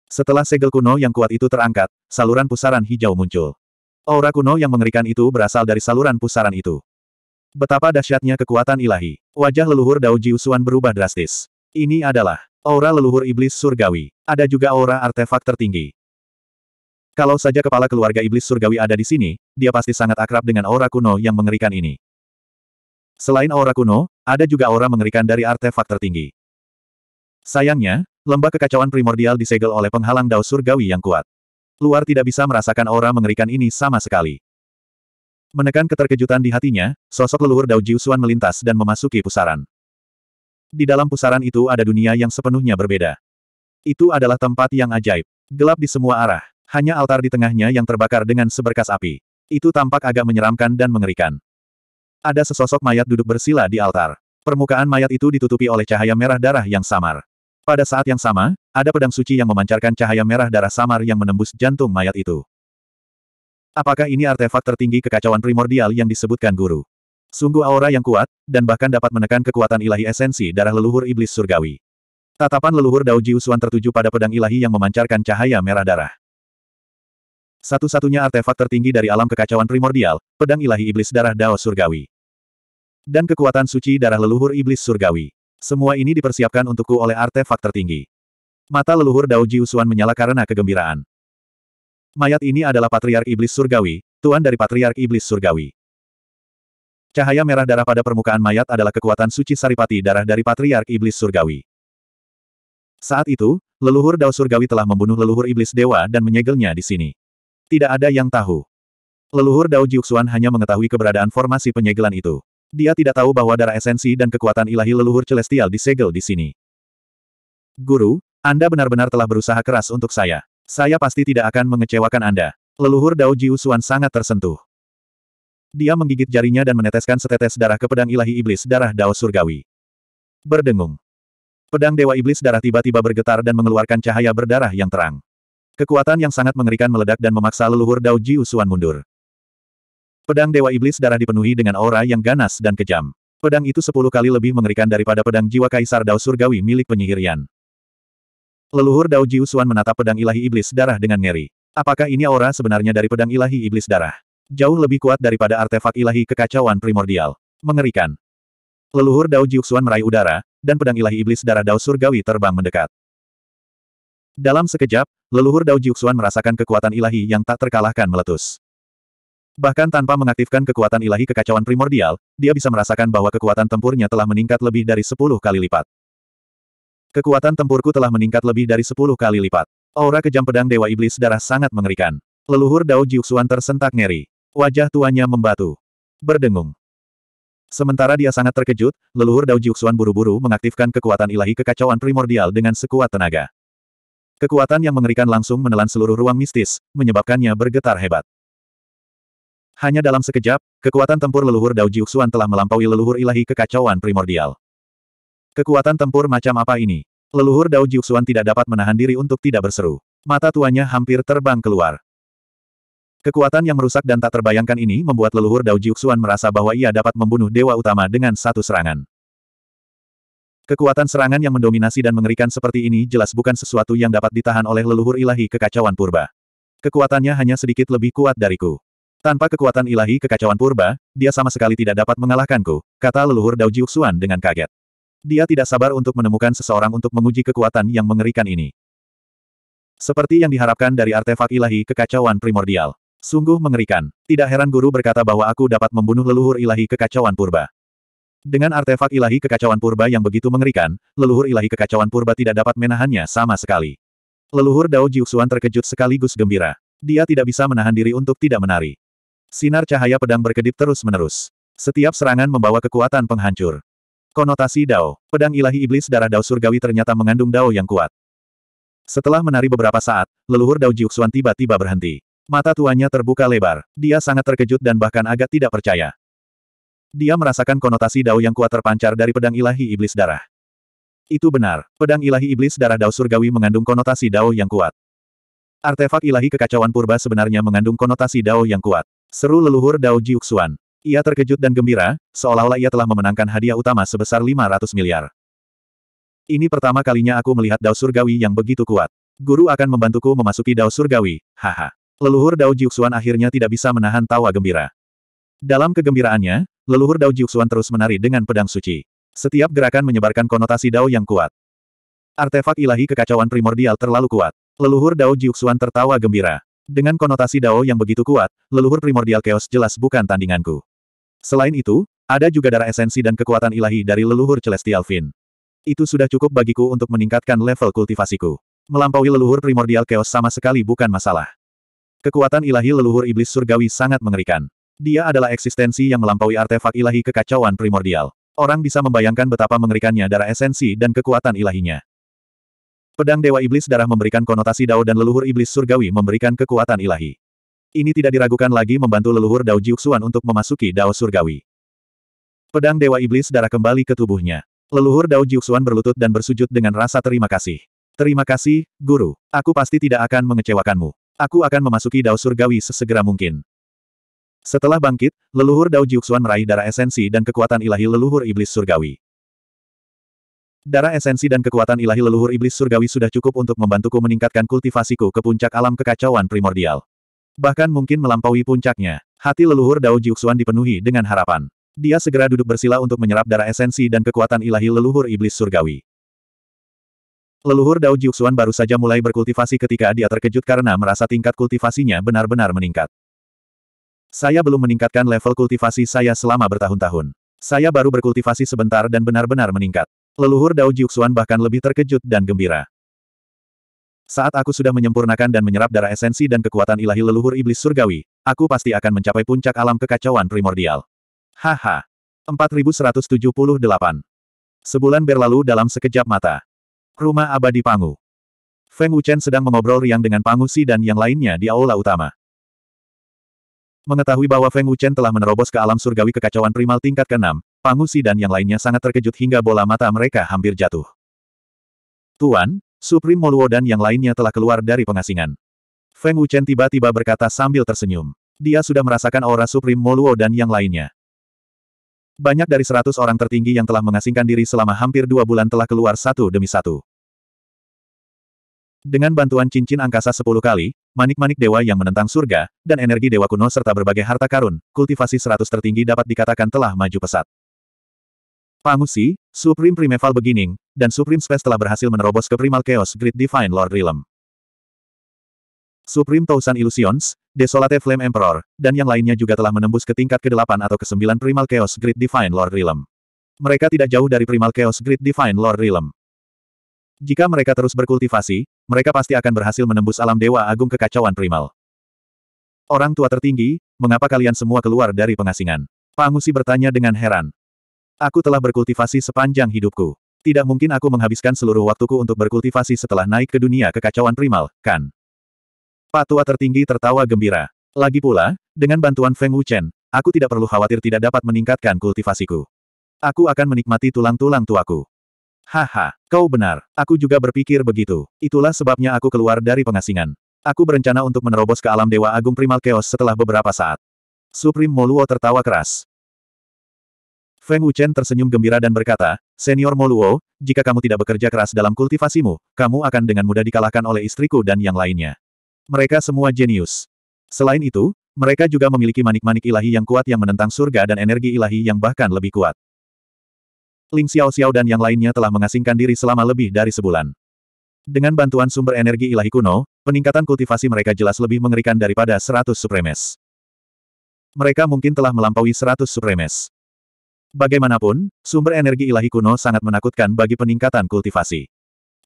Setelah segel kuno yang kuat itu terangkat, saluran pusaran hijau muncul. Aura kuno yang mengerikan itu berasal dari saluran pusaran itu. Betapa dahsyatnya kekuatan ilahi. Wajah leluhur Dao Jiusuan berubah drastis. Ini adalah aura leluhur iblis surgawi. Ada juga aura artefak tertinggi. Kalau saja kepala keluarga iblis surgawi ada di sini, dia pasti sangat akrab dengan aura kuno yang mengerikan ini. Selain aura kuno, ada juga aura mengerikan dari artefak tertinggi. Sayangnya, lembah kekacauan primordial disegel oleh penghalang Dao surgawi yang kuat. Luar tidak bisa merasakan aura mengerikan ini sama sekali. Menekan keterkejutan di hatinya, sosok leluhur Dao Jiusuan melintas dan memasuki pusaran. Di dalam pusaran itu ada dunia yang sepenuhnya berbeda. Itu adalah tempat yang ajaib. Gelap di semua arah. Hanya altar di tengahnya yang terbakar dengan seberkas api. Itu tampak agak menyeramkan dan mengerikan. Ada sesosok mayat duduk bersila di altar. Permukaan mayat itu ditutupi oleh cahaya merah darah yang samar. Pada saat yang sama, ada pedang suci yang memancarkan cahaya merah darah samar yang menembus jantung mayat itu. Apakah ini artefak tertinggi kekacauan primordial yang disebutkan guru? Sungguh aura yang kuat, dan bahkan dapat menekan kekuatan ilahi esensi darah leluhur iblis surgawi. Tatapan leluhur Dao Jiusuan tertuju pada pedang ilahi yang memancarkan cahaya merah darah. Satu-satunya artefak tertinggi dari alam kekacauan primordial, pedang ilahi iblis darah Dao surgawi. Dan kekuatan suci darah leluhur iblis surgawi. Semua ini dipersiapkan untukku oleh artefak tertinggi. Mata leluhur Dao Jiusuan menyala karena kegembiraan. Mayat ini adalah Patriark Iblis Surgawi, tuan dari Patriark Iblis Surgawi. Cahaya merah darah pada permukaan mayat adalah kekuatan suci saripati darah dari Patriark Iblis Surgawi. Saat itu, leluhur Dao Surgawi telah membunuh leluhur Iblis Dewa dan menyegelnya di sini. Tidak ada yang tahu. Leluhur Dao Jiuxuan hanya mengetahui keberadaan formasi penyegelan itu. Dia tidak tahu bahwa darah esensi dan kekuatan ilahi leluhur celestial disegel di sini. Guru, Anda benar-benar telah berusaha keras untuk saya. Saya pasti tidak akan mengecewakan Anda. Leluhur Dao Jiusuan sangat tersentuh. Dia menggigit jarinya dan meneteskan setetes darah ke pedang ilahi iblis darah Dao Surgawi. Berdengung. Pedang Dewa Iblis darah tiba-tiba bergetar dan mengeluarkan cahaya berdarah yang terang. Kekuatan yang sangat mengerikan meledak dan memaksa leluhur Dao Jiusuan mundur. Pedang Dewa Iblis darah dipenuhi dengan aura yang ganas dan kejam. Pedang itu sepuluh kali lebih mengerikan daripada pedang jiwa Kaisar Dao Surgawi milik penyihirian. Leluhur Dao Jiusuan menatap pedang ilahi iblis darah dengan ngeri. Apakah ini aura sebenarnya dari pedang ilahi iblis darah? Jauh lebih kuat daripada artefak ilahi kekacauan primordial. Mengerikan. Leluhur Dao Jiusuan meraih udara, dan pedang ilahi iblis darah Dao Surgawi terbang mendekat. Dalam sekejap, leluhur Dao Jiusuan merasakan kekuatan ilahi yang tak terkalahkan meletus. Bahkan tanpa mengaktifkan kekuatan ilahi kekacauan primordial, dia bisa merasakan bahwa kekuatan tempurnya telah meningkat lebih dari 10 kali lipat. Kekuatan tempurku telah meningkat lebih dari sepuluh kali lipat. Aura kejam pedang Dewa Iblis Darah sangat mengerikan. Leluhur Dao Jiuxuan tersentak ngeri. Wajah tuanya membatu. Berdengung. Sementara dia sangat terkejut, leluhur Dao Jiuxuan buru-buru mengaktifkan kekuatan ilahi kekacauan primordial dengan sekuat tenaga. Kekuatan yang mengerikan langsung menelan seluruh ruang mistis, menyebabkannya bergetar hebat. Hanya dalam sekejap, kekuatan tempur leluhur Dao Jiuxuan telah melampaui leluhur ilahi kekacauan primordial. Kekuatan tempur macam apa ini? Leluhur Dao Jiuxuan tidak dapat menahan diri untuk tidak berseru. Mata tuanya hampir terbang keluar. Kekuatan yang merusak dan tak terbayangkan ini membuat leluhur Dao Jiuxuan merasa bahwa ia dapat membunuh dewa utama dengan satu serangan. Kekuatan serangan yang mendominasi dan mengerikan seperti ini jelas bukan sesuatu yang dapat ditahan oleh leluhur ilahi kekacauan purba. Kekuatannya hanya sedikit lebih kuat dariku. Tanpa kekuatan ilahi kekacauan purba, dia sama sekali tidak dapat mengalahkanku, kata leluhur Dao Jiuxuan dengan kaget. Dia tidak sabar untuk menemukan seseorang untuk menguji kekuatan yang mengerikan ini. Seperti yang diharapkan dari artefak ilahi kekacauan primordial. Sungguh mengerikan. Tidak heran guru berkata bahwa aku dapat membunuh leluhur ilahi kekacauan purba. Dengan artefak ilahi kekacauan purba yang begitu mengerikan, leluhur ilahi kekacauan purba tidak dapat menahannya sama sekali. Leluhur Dao Jiuxuan terkejut sekaligus gembira. Dia tidak bisa menahan diri untuk tidak menari. Sinar cahaya pedang berkedip terus-menerus. Setiap serangan membawa kekuatan penghancur. Konotasi Dao, pedang ilahi iblis darah Dao surgawi ternyata mengandung Dao yang kuat. Setelah menari beberapa saat, leluhur Dao Jiuxuan tiba-tiba berhenti. Mata tuanya terbuka lebar, dia sangat terkejut dan bahkan agak tidak percaya. Dia merasakan konotasi Dao yang kuat terpancar dari pedang ilahi iblis darah. Itu benar, pedang ilahi iblis darah Dao surgawi mengandung konotasi Dao yang kuat. Artefak ilahi kekacauan purba sebenarnya mengandung konotasi Dao yang kuat. Seru leluhur Dao Jiuxuan. Ia terkejut dan gembira, seolah-olah ia telah memenangkan hadiah utama sebesar 500 miliar. Ini pertama kalinya aku melihat dao surgawi yang begitu kuat. Guru akan membantuku memasuki dao surgawi, haha. Leluhur dao Jiuxuan akhirnya tidak bisa menahan tawa gembira. Dalam kegembiraannya, leluhur dao Jiuxuan terus menari dengan pedang suci. Setiap gerakan menyebarkan konotasi dao yang kuat. Artefak ilahi kekacauan primordial terlalu kuat. Leluhur dao Jiuxuan tertawa gembira. Dengan konotasi dao yang begitu kuat, leluhur primordial chaos jelas bukan tandinganku. Selain itu, ada juga darah esensi dan kekuatan ilahi dari leluhur Celestial Fin. Itu sudah cukup bagiku untuk meningkatkan level kultivasiku. Melampaui leluhur primordial chaos sama sekali bukan masalah. Kekuatan ilahi leluhur iblis surgawi sangat mengerikan. Dia adalah eksistensi yang melampaui artefak ilahi kekacauan primordial. Orang bisa membayangkan betapa mengerikannya darah esensi dan kekuatan ilahinya. Pedang Dewa Iblis Darah memberikan konotasi Dao dan leluhur iblis surgawi memberikan kekuatan ilahi ini tidak diragukan lagi membantu leluhur Dao Jiuxuan untuk memasuki Dao Surgawi. Pedang Dewa Iblis darah kembali ke tubuhnya. Leluhur Dao Jiuxuan berlutut dan bersujud dengan rasa terima kasih. Terima kasih, Guru. Aku pasti tidak akan mengecewakanmu. Aku akan memasuki Dao Surgawi sesegera mungkin. Setelah bangkit, leluhur Dao Jiuxuan meraih darah esensi dan kekuatan ilahi leluhur Iblis Surgawi. Darah esensi dan kekuatan ilahi leluhur Iblis Surgawi sudah cukup untuk membantuku meningkatkan kultivasiku ke puncak alam kekacauan primordial. Bahkan mungkin melampaui puncaknya. Hati leluhur Dao Jiuxuan dipenuhi dengan harapan. Dia segera duduk bersila untuk menyerap darah esensi dan kekuatan ilahi leluhur iblis surgawi. Leluhur Dao Jiuxuan baru saja mulai berkultivasi ketika dia terkejut karena merasa tingkat kultivasinya benar-benar meningkat. Saya belum meningkatkan level kultivasi saya selama bertahun-tahun. Saya baru berkultivasi sebentar dan benar-benar meningkat. Leluhur Dao Jiuxuan bahkan lebih terkejut dan gembira. Saat aku sudah menyempurnakan dan menyerap darah esensi dan kekuatan ilahi leluhur iblis surgawi, aku pasti akan mencapai puncak alam kekacauan primordial. Haha. 4178. Sebulan berlalu dalam sekejap mata. Rumah abadi Pangu. Feng Wuchen sedang mengobrol riang dengan Pangu Si dan yang lainnya di aula utama. Mengetahui bahwa Feng Wuchen telah menerobos ke alam surgawi kekacauan primal tingkat ke-6, Pangu Si dan yang lainnya sangat terkejut hingga bola mata mereka hampir jatuh. Tuan, Supreme Moluo dan yang lainnya telah keluar dari pengasingan. Feng Wuchen tiba-tiba berkata sambil tersenyum. Dia sudah merasakan aura Supreme Moluo dan yang lainnya. Banyak dari seratus orang tertinggi yang telah mengasingkan diri selama hampir dua bulan telah keluar satu demi satu. Dengan bantuan cincin angkasa sepuluh kali, manik-manik dewa yang menentang surga, dan energi dewa kuno serta berbagai harta karun, kultivasi seratus tertinggi dapat dikatakan telah maju pesat. Pangusi, Supreme Primeval Beginning, dan Supreme Space telah berhasil menerobos ke Primal Chaos Grid Divine Lord Realm. Supreme Tausan Illusions, Desolate Flame Emperor, dan yang lainnya juga telah menembus ke tingkat ke-8 atau ke-9 Primal Chaos Grid Divine Lord Realm. Mereka tidak jauh dari Primal Chaos Grid Divine Lord Realm. Jika mereka terus berkultivasi, mereka pasti akan berhasil menembus alam Dewa Agung Kekacauan Primal. Orang tua tertinggi, mengapa kalian semua keluar dari pengasingan? Pangusi bertanya dengan heran. Aku telah berkultivasi sepanjang hidupku. Tidak mungkin aku menghabiskan seluruh waktuku untuk berkultivasi setelah naik ke dunia kekacauan primal, kan? Patua tertinggi tertawa gembira. Lagi pula, dengan bantuan Feng Wuchen, aku tidak perlu khawatir tidak dapat meningkatkan kultivasiku. Aku akan menikmati tulang-tulang tuaku. Haha, kau benar. Aku juga berpikir begitu. Itulah sebabnya aku keluar dari pengasingan. Aku berencana untuk menerobos ke alam Dewa Agung Primal Chaos setelah beberapa saat. Supreme Moluo tertawa keras. Feng Wuchen tersenyum gembira dan berkata, Senior Moluo, jika kamu tidak bekerja keras dalam kultivasimu, kamu akan dengan mudah dikalahkan oleh istriku dan yang lainnya. Mereka semua jenius. Selain itu, mereka juga memiliki manik-manik ilahi yang kuat yang menentang surga dan energi ilahi yang bahkan lebih kuat. Ling Xiao Xiao dan yang lainnya telah mengasingkan diri selama lebih dari sebulan. Dengan bantuan sumber energi ilahi kuno, peningkatan kultivasi mereka jelas lebih mengerikan daripada 100 supremes. Mereka mungkin telah melampaui 100 supremes. Bagaimanapun, sumber energi ilahi kuno sangat menakutkan bagi peningkatan kultivasi.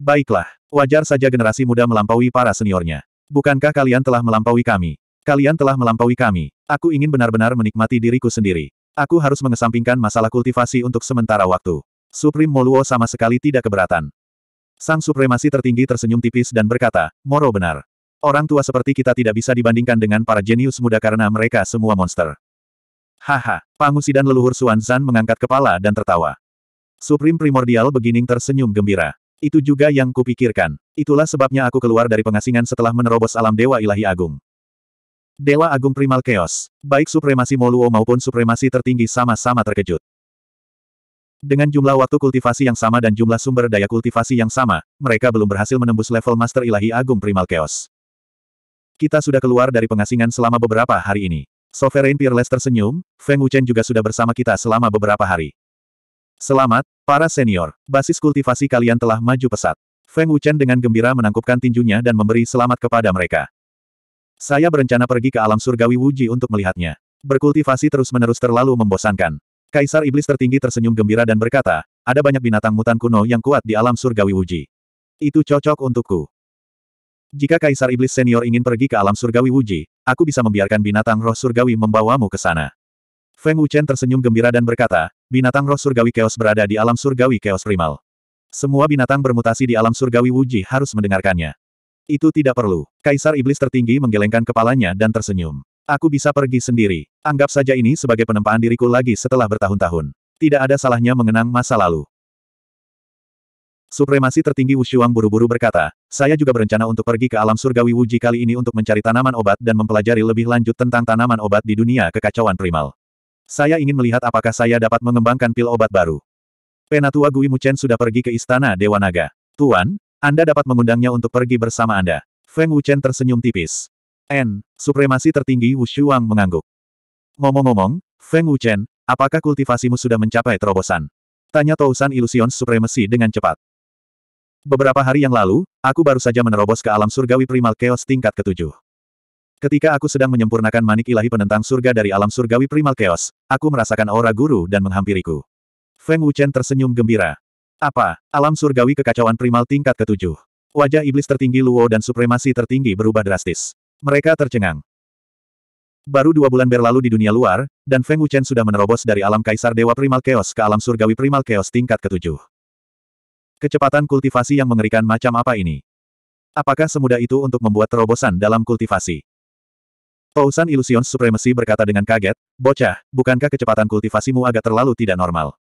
Baiklah, wajar saja generasi muda melampaui para seniornya. Bukankah kalian telah melampaui kami? Kalian telah melampaui kami. Aku ingin benar-benar menikmati diriku sendiri. Aku harus mengesampingkan masalah kultivasi untuk sementara waktu. Supreme Moluo sama sekali tidak keberatan. Sang supremasi tertinggi tersenyum tipis dan berkata, Moro benar. Orang tua seperti kita tidak bisa dibandingkan dengan para jenius muda karena mereka semua monster. Haha, Pangusi dan leluhur Suansan mengangkat kepala dan tertawa. Supreme Primordial Beginning tersenyum gembira. Itu juga yang kupikirkan. Itulah sebabnya aku keluar dari pengasingan setelah menerobos alam Dewa Ilahi Agung. Dewa Agung Primal Chaos, baik supremasi Moluo maupun supremasi tertinggi sama-sama terkejut. Dengan jumlah waktu kultivasi yang sama dan jumlah sumber daya kultivasi yang sama, mereka belum berhasil menembus level Master Ilahi Agung Primal Chaos. Kita sudah keluar dari pengasingan selama beberapa hari ini. Sovereign Peerless tersenyum, Feng Wuchen juga sudah bersama kita selama beberapa hari. Selamat, para senior. Basis kultivasi kalian telah maju pesat. Feng Wuchen dengan gembira menangkupkan tinjunya dan memberi selamat kepada mereka. Saya berencana pergi ke alam surgawi Wuji untuk melihatnya. Berkultivasi terus-menerus terlalu membosankan. Kaisar Iblis tertinggi tersenyum gembira dan berkata, ada banyak binatang mutan kuno yang kuat di alam surgawi Wuji. Itu cocok untukku. Jika Kaisar Iblis senior ingin pergi ke alam surgawi Wuji, aku bisa membiarkan binatang roh surgawi membawamu ke sana. Feng Wuchen tersenyum gembira dan berkata, binatang roh surgawi keos berada di alam surgawi keos primal. Semua binatang bermutasi di alam surgawi Wuji harus mendengarkannya. Itu tidak perlu. Kaisar Iblis tertinggi menggelengkan kepalanya dan tersenyum. Aku bisa pergi sendiri. Anggap saja ini sebagai penempaan diriku lagi setelah bertahun-tahun. Tidak ada salahnya mengenang masa lalu. Supremasi tertinggi Wushuang buru-buru berkata, saya juga berencana untuk pergi ke alam surgawi Wuji kali ini untuk mencari tanaman obat dan mempelajari lebih lanjut tentang tanaman obat di dunia kekacauan primal. Saya ingin melihat apakah saya dapat mengembangkan pil obat baru. Penatua Gui Muchen sudah pergi ke Istana Dewa Naga. Tuan, Anda dapat mengundangnya untuk pergi bersama Anda. Feng Wuchen tersenyum tipis. N. Supremasi tertinggi Wushuang mengangguk. Ngomong-ngomong, Feng Wuchen, apakah kultivasimu sudah mencapai terobosan? Tanya Tousan Illusion Supremasi dengan cepat. Beberapa hari yang lalu, aku baru saja menerobos ke alam surgawi primal chaos tingkat ketujuh. Ketika aku sedang menyempurnakan manik ilahi penentang surga dari alam surgawi primal chaos, aku merasakan aura guru dan menghampiriku. Feng Wuchen tersenyum gembira. Apa, alam surgawi kekacauan primal tingkat ketujuh? Wajah iblis tertinggi Luo dan supremasi tertinggi berubah drastis. Mereka tercengang. Baru dua bulan berlalu di dunia luar, dan Feng Wuchen sudah menerobos dari alam kaisar dewa primal chaos ke alam surgawi primal chaos tingkat ketujuh. Kecepatan kultivasi yang mengerikan macam apa ini? Apakah semudah itu untuk membuat terobosan dalam kultivasi? Pausan Illusion Supremacy berkata dengan kaget, Bocah, bukankah kecepatan kultivasimu agak terlalu tidak normal?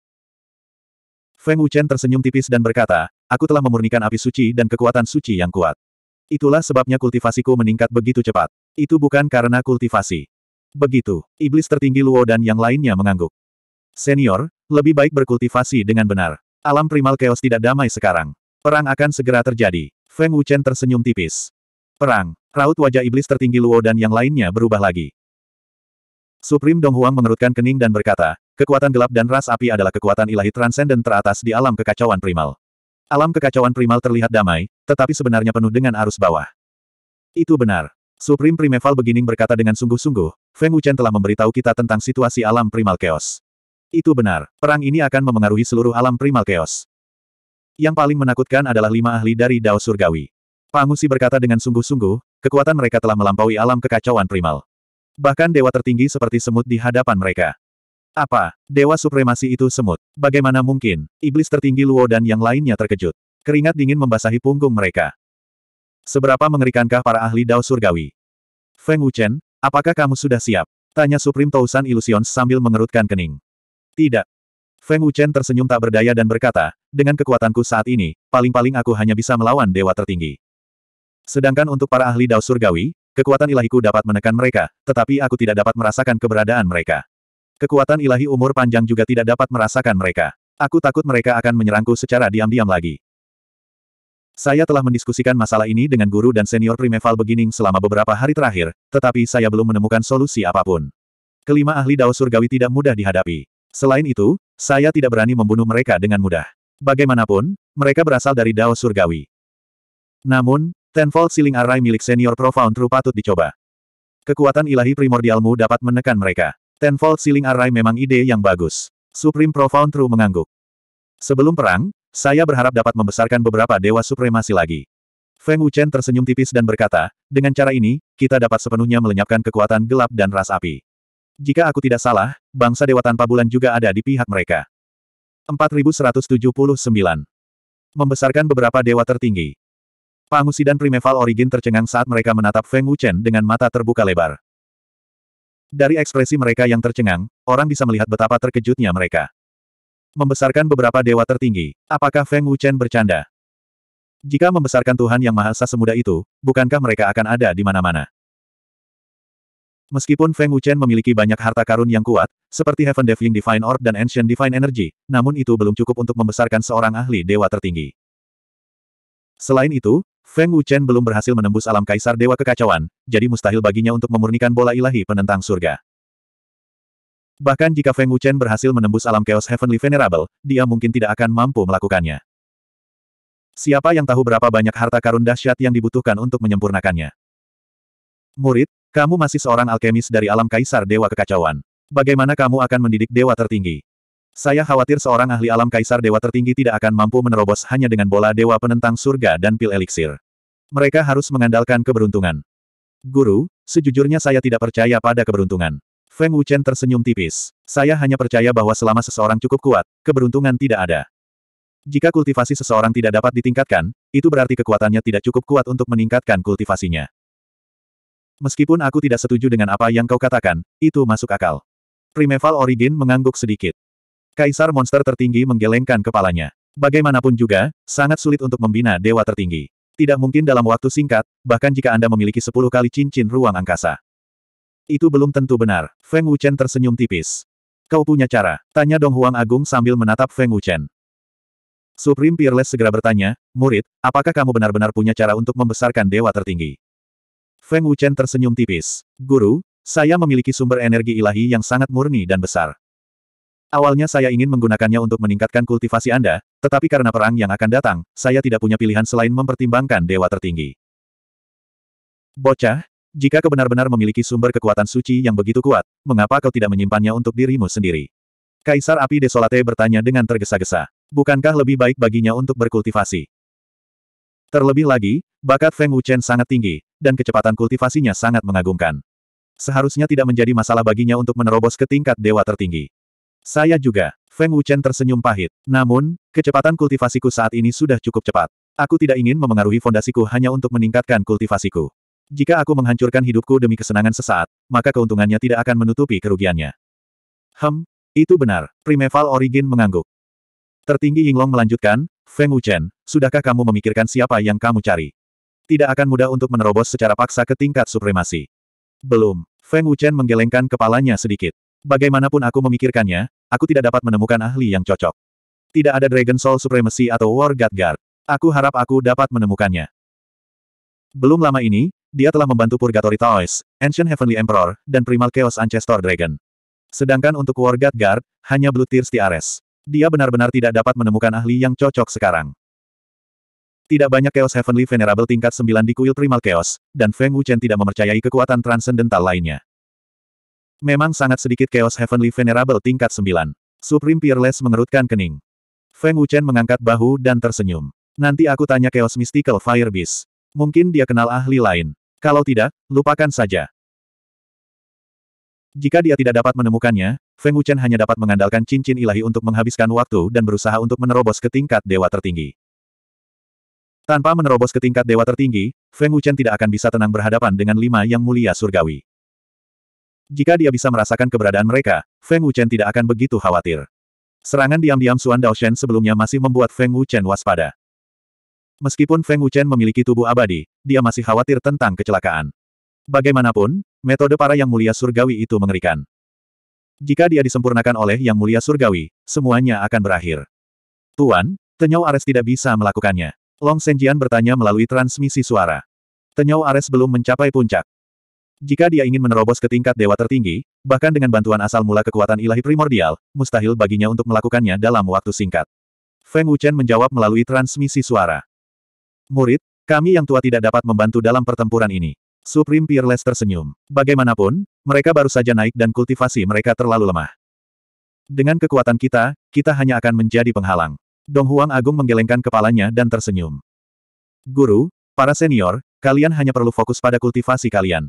Feng Wuchen tersenyum tipis dan berkata, Aku telah memurnikan api suci dan kekuatan suci yang kuat. Itulah sebabnya kultivasiku meningkat begitu cepat. Itu bukan karena kultivasi. Begitu, iblis tertinggi Luo dan yang lainnya mengangguk. Senior, lebih baik berkultivasi dengan benar. Alam primal chaos tidak damai sekarang. Perang akan segera terjadi. Feng Wuchen tersenyum tipis. Perang. Raut wajah iblis tertinggi Luo dan yang lainnya berubah lagi. Supreme Donghuang mengerutkan kening dan berkata, kekuatan gelap dan ras api adalah kekuatan ilahi transenden teratas di alam kekacauan primal. Alam kekacauan primal terlihat damai, tetapi sebenarnya penuh dengan arus bawah. Itu benar. Supreme Primeval Beginning berkata dengan sungguh-sungguh, Feng Wuchen telah memberitahu kita tentang situasi alam primal chaos. Itu benar, perang ini akan memengaruhi seluruh alam primal chaos. Yang paling menakutkan adalah lima ahli dari Dao Surgawi. Pangusi berkata dengan sungguh-sungguh, kekuatan mereka telah melampaui alam kekacauan primal. Bahkan dewa tertinggi seperti semut di hadapan mereka. Apa? Dewa supremasi itu semut? Bagaimana mungkin? Iblis tertinggi Luo dan yang lainnya terkejut. Keringat dingin membasahi punggung mereka. Seberapa mengerikankah para ahli Dao Surgawi? Feng Wuchen, apakah kamu sudah siap? Tanya Supreme Tausan Illusions sambil mengerutkan kening. Tidak. Feng Wuchen tersenyum tak berdaya dan berkata, dengan kekuatanku saat ini, paling-paling aku hanya bisa melawan dewa tertinggi. Sedangkan untuk para ahli Dao Surgawi, kekuatan ilahiku dapat menekan mereka, tetapi aku tidak dapat merasakan keberadaan mereka. Kekuatan ilahi umur panjang juga tidak dapat merasakan mereka. Aku takut mereka akan menyerangku secara diam-diam lagi. Saya telah mendiskusikan masalah ini dengan guru dan senior Primeval Beginning selama beberapa hari terakhir, tetapi saya belum menemukan solusi apapun. Kelima ahli Dao Surgawi tidak mudah dihadapi. Selain itu, saya tidak berani membunuh mereka dengan mudah. Bagaimanapun, mereka berasal dari Dao Surgawi. Namun, Tenfold Siling Arai milik senior Profound True patut dicoba. Kekuatan ilahi primordialmu dapat menekan mereka. Tenfold Siling Arai memang ide yang bagus. Supreme Profound True mengangguk. Sebelum perang, saya berharap dapat membesarkan beberapa dewa supremasi lagi. Feng Wuchen tersenyum tipis dan berkata, dengan cara ini, kita dapat sepenuhnya melenyapkan kekuatan gelap dan ras api. Jika aku tidak salah, bangsa dewa tanpa bulan juga ada di pihak mereka. 4179. Membesarkan beberapa dewa tertinggi. Pangusi dan Primeval Origin tercengang saat mereka menatap Feng Wuchen dengan mata terbuka lebar. Dari ekspresi mereka yang tercengang, orang bisa melihat betapa terkejutnya mereka. Membesarkan beberapa dewa tertinggi. Apakah Feng Wuchen bercanda? Jika membesarkan Tuhan Yang Maha Esa semudah itu, bukankah mereka akan ada di mana-mana? Meskipun Feng Wuchen memiliki banyak harta karun yang kuat, seperti Heaven Devling Divine Orb dan Ancient Divine Energy, namun itu belum cukup untuk membesarkan seorang ahli dewa tertinggi. Selain itu, Feng Wuchen belum berhasil menembus alam kaisar dewa kekacauan, jadi mustahil baginya untuk memurnikan bola ilahi penentang surga. Bahkan jika Feng Wuchen berhasil menembus alam chaos Heavenly Venerable, dia mungkin tidak akan mampu melakukannya. Siapa yang tahu berapa banyak harta karun dahsyat yang dibutuhkan untuk menyempurnakannya? Murid, kamu masih seorang alkemis dari alam kaisar Dewa Kekacauan. Bagaimana kamu akan mendidik Dewa Tertinggi? Saya khawatir seorang ahli alam kaisar Dewa Tertinggi tidak akan mampu menerobos hanya dengan bola Dewa Penentang Surga dan pil eliksir. Mereka harus mengandalkan keberuntungan. Guru, sejujurnya saya tidak percaya pada keberuntungan. Feng Wuchen tersenyum tipis. Saya hanya percaya bahwa selama seseorang cukup kuat, keberuntungan tidak ada. Jika kultivasi seseorang tidak dapat ditingkatkan, itu berarti kekuatannya tidak cukup kuat untuk meningkatkan kultivasinya. Meskipun aku tidak setuju dengan apa yang kau katakan, itu masuk akal. Primeval Origin mengangguk sedikit. Kaisar monster tertinggi menggelengkan kepalanya. Bagaimanapun juga, sangat sulit untuk membina dewa tertinggi. Tidak mungkin dalam waktu singkat, bahkan jika Anda memiliki sepuluh kali cincin ruang angkasa. Itu belum tentu benar. Feng Wuchen tersenyum tipis. Kau punya cara? Tanya Dong Huang Agung sambil menatap Feng Wuchen. Supreme Peerless segera bertanya, Murid, apakah kamu benar-benar punya cara untuk membesarkan dewa tertinggi? Feng Wuchen tersenyum tipis. Guru, saya memiliki sumber energi ilahi yang sangat murni dan besar. Awalnya saya ingin menggunakannya untuk meningkatkan kultivasi Anda, tetapi karena perang yang akan datang, saya tidak punya pilihan selain mempertimbangkan dewa tertinggi. Bocah, jika kau benar-benar memiliki sumber kekuatan suci yang begitu kuat, mengapa kau tidak menyimpannya untuk dirimu sendiri? Kaisar Api Desolate bertanya dengan tergesa-gesa. Bukankah lebih baik baginya untuk berkultivasi? Terlebih lagi, bakat Feng Wuchen sangat tinggi, dan kecepatan kultivasinya sangat mengagumkan. Seharusnya tidak menjadi masalah baginya untuk menerobos ke tingkat dewa tertinggi. Saya juga, Feng Wuchen tersenyum pahit. Namun, kecepatan kultivasiku saat ini sudah cukup cepat. Aku tidak ingin memengaruhi fondasiku hanya untuk meningkatkan kultivasiku. Jika aku menghancurkan hidupku demi kesenangan sesaat, maka keuntungannya tidak akan menutupi kerugiannya. Hem, itu benar. Primeval Origin mengangguk. Tertinggi Yinglong melanjutkan, Feng Wuchen, sudahkah kamu memikirkan siapa yang kamu cari? Tidak akan mudah untuk menerobos secara paksa ke tingkat supremasi. Belum. Feng Wuchen menggelengkan kepalanya sedikit. Bagaimanapun aku memikirkannya, aku tidak dapat menemukan ahli yang cocok. Tidak ada Dragon Soul Supremacy atau War God Guard. Aku harap aku dapat menemukannya. Belum lama ini, dia telah membantu Purgatory Toys, Ancient Heavenly Emperor, dan Primal Chaos Ancestor Dragon. Sedangkan untuk War God Guard, hanya Blue Tears Ares. Dia benar-benar tidak dapat menemukan ahli yang cocok sekarang. Tidak banyak Chaos Heavenly Venerable tingkat 9 di kuil Primal Chaos, dan Feng Wuchen tidak mempercayai kekuatan Transcendental lainnya. Memang sangat sedikit Chaos Heavenly Venerable tingkat 9. Supreme Peerless mengerutkan kening. Feng Wuchen mengangkat bahu dan tersenyum. Nanti aku tanya Chaos Mystical Fire Beast. Mungkin dia kenal ahli lain. Kalau tidak, lupakan saja. Jika dia tidak dapat menemukannya, Feng Wuchen hanya dapat mengandalkan cincin ilahi untuk menghabiskan waktu dan berusaha untuk menerobos ke tingkat dewa tertinggi. Tanpa menerobos ke tingkat dewa tertinggi, Feng Wuchen tidak akan bisa tenang berhadapan dengan lima yang mulia surgawi. Jika dia bisa merasakan keberadaan mereka, Feng Wuchen tidak akan begitu khawatir. Serangan diam-diam Xuan Daoshen sebelumnya masih membuat Feng Wuchen waspada. Meskipun Feng Wuchen memiliki tubuh abadi, dia masih khawatir tentang kecelakaan. Bagaimanapun, metode para yang mulia surgawi itu mengerikan. Jika dia disempurnakan oleh Yang Mulia Surgawi, semuanya akan berakhir. Tuan, Tenyau Ares tidak bisa melakukannya. Long Senjian bertanya melalui transmisi suara. Tenyau Ares belum mencapai puncak. Jika dia ingin menerobos ke tingkat dewa tertinggi, bahkan dengan bantuan asal mula kekuatan ilahi primordial, mustahil baginya untuk melakukannya dalam waktu singkat. Feng Wuchen menjawab melalui transmisi suara. Murid, kami yang tua tidak dapat membantu dalam pertempuran ini. Supreme Peerless tersenyum. Bagaimanapun, mereka baru saja naik dan kultivasi mereka terlalu lemah. Dengan kekuatan kita, kita hanya akan menjadi penghalang. Dong Huang Agung menggelengkan kepalanya dan tersenyum. Guru, para senior, kalian hanya perlu fokus pada kultivasi kalian.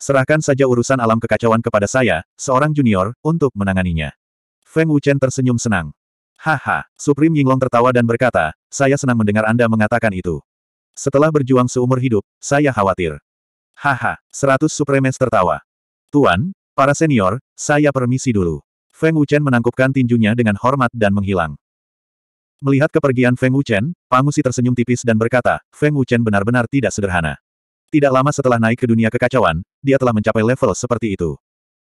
Serahkan saja urusan alam kekacauan kepada saya, seorang junior, untuk menanganinya. Feng Wuchen tersenyum senang. Haha, Supreme Yinglong tertawa dan berkata, saya senang mendengar Anda mengatakan itu. Setelah berjuang seumur hidup, saya khawatir. Haha, seratus supremes tertawa. Tuan, para senior, saya permisi dulu. Feng Wuchen menangkupkan tinjunya dengan hormat dan menghilang. Melihat kepergian Feng Wuchen, Pangusi tersenyum tipis dan berkata, Feng Wuchen benar-benar tidak sederhana. Tidak lama setelah naik ke dunia kekacauan, dia telah mencapai level seperti itu.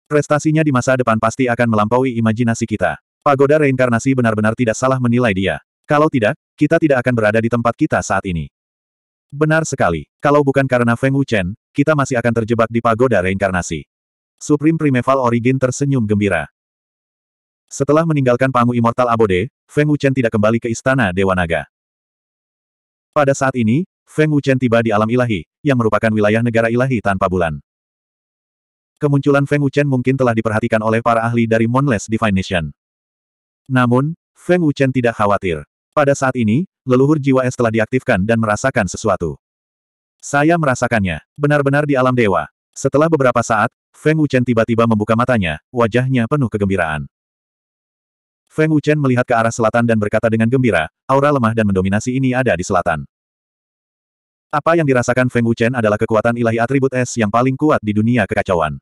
Prestasinya di masa depan pasti akan melampaui imajinasi kita. Pagoda reinkarnasi benar-benar tidak salah menilai dia. Kalau tidak, kita tidak akan berada di tempat kita saat ini. Benar sekali. Kalau bukan karena Feng Wuchen, kita masih akan terjebak di pagoda reinkarnasi. Supreme Primeval Origin tersenyum gembira. Setelah meninggalkan Pangu Immortal Abode, Feng Wuchen tidak kembali ke Istana Dewa Naga. Pada saat ini, Feng Wuchen tiba di alam ilahi, yang merupakan wilayah negara ilahi tanpa bulan. Kemunculan Feng Wuchen mungkin telah diperhatikan oleh para ahli dari Moonless Divination. Namun, Feng Wuchen tidak khawatir. Pada saat ini, leluhur jiwa es telah diaktifkan dan merasakan sesuatu. Saya merasakannya, benar-benar di alam dewa. Setelah beberapa saat, Feng Wuchen tiba-tiba membuka matanya, wajahnya penuh kegembiraan. Feng Wuchen melihat ke arah selatan dan berkata dengan gembira, aura lemah dan mendominasi ini ada di selatan. Apa yang dirasakan Feng Wuchen adalah kekuatan ilahi atribut es yang paling kuat di dunia kekacauan.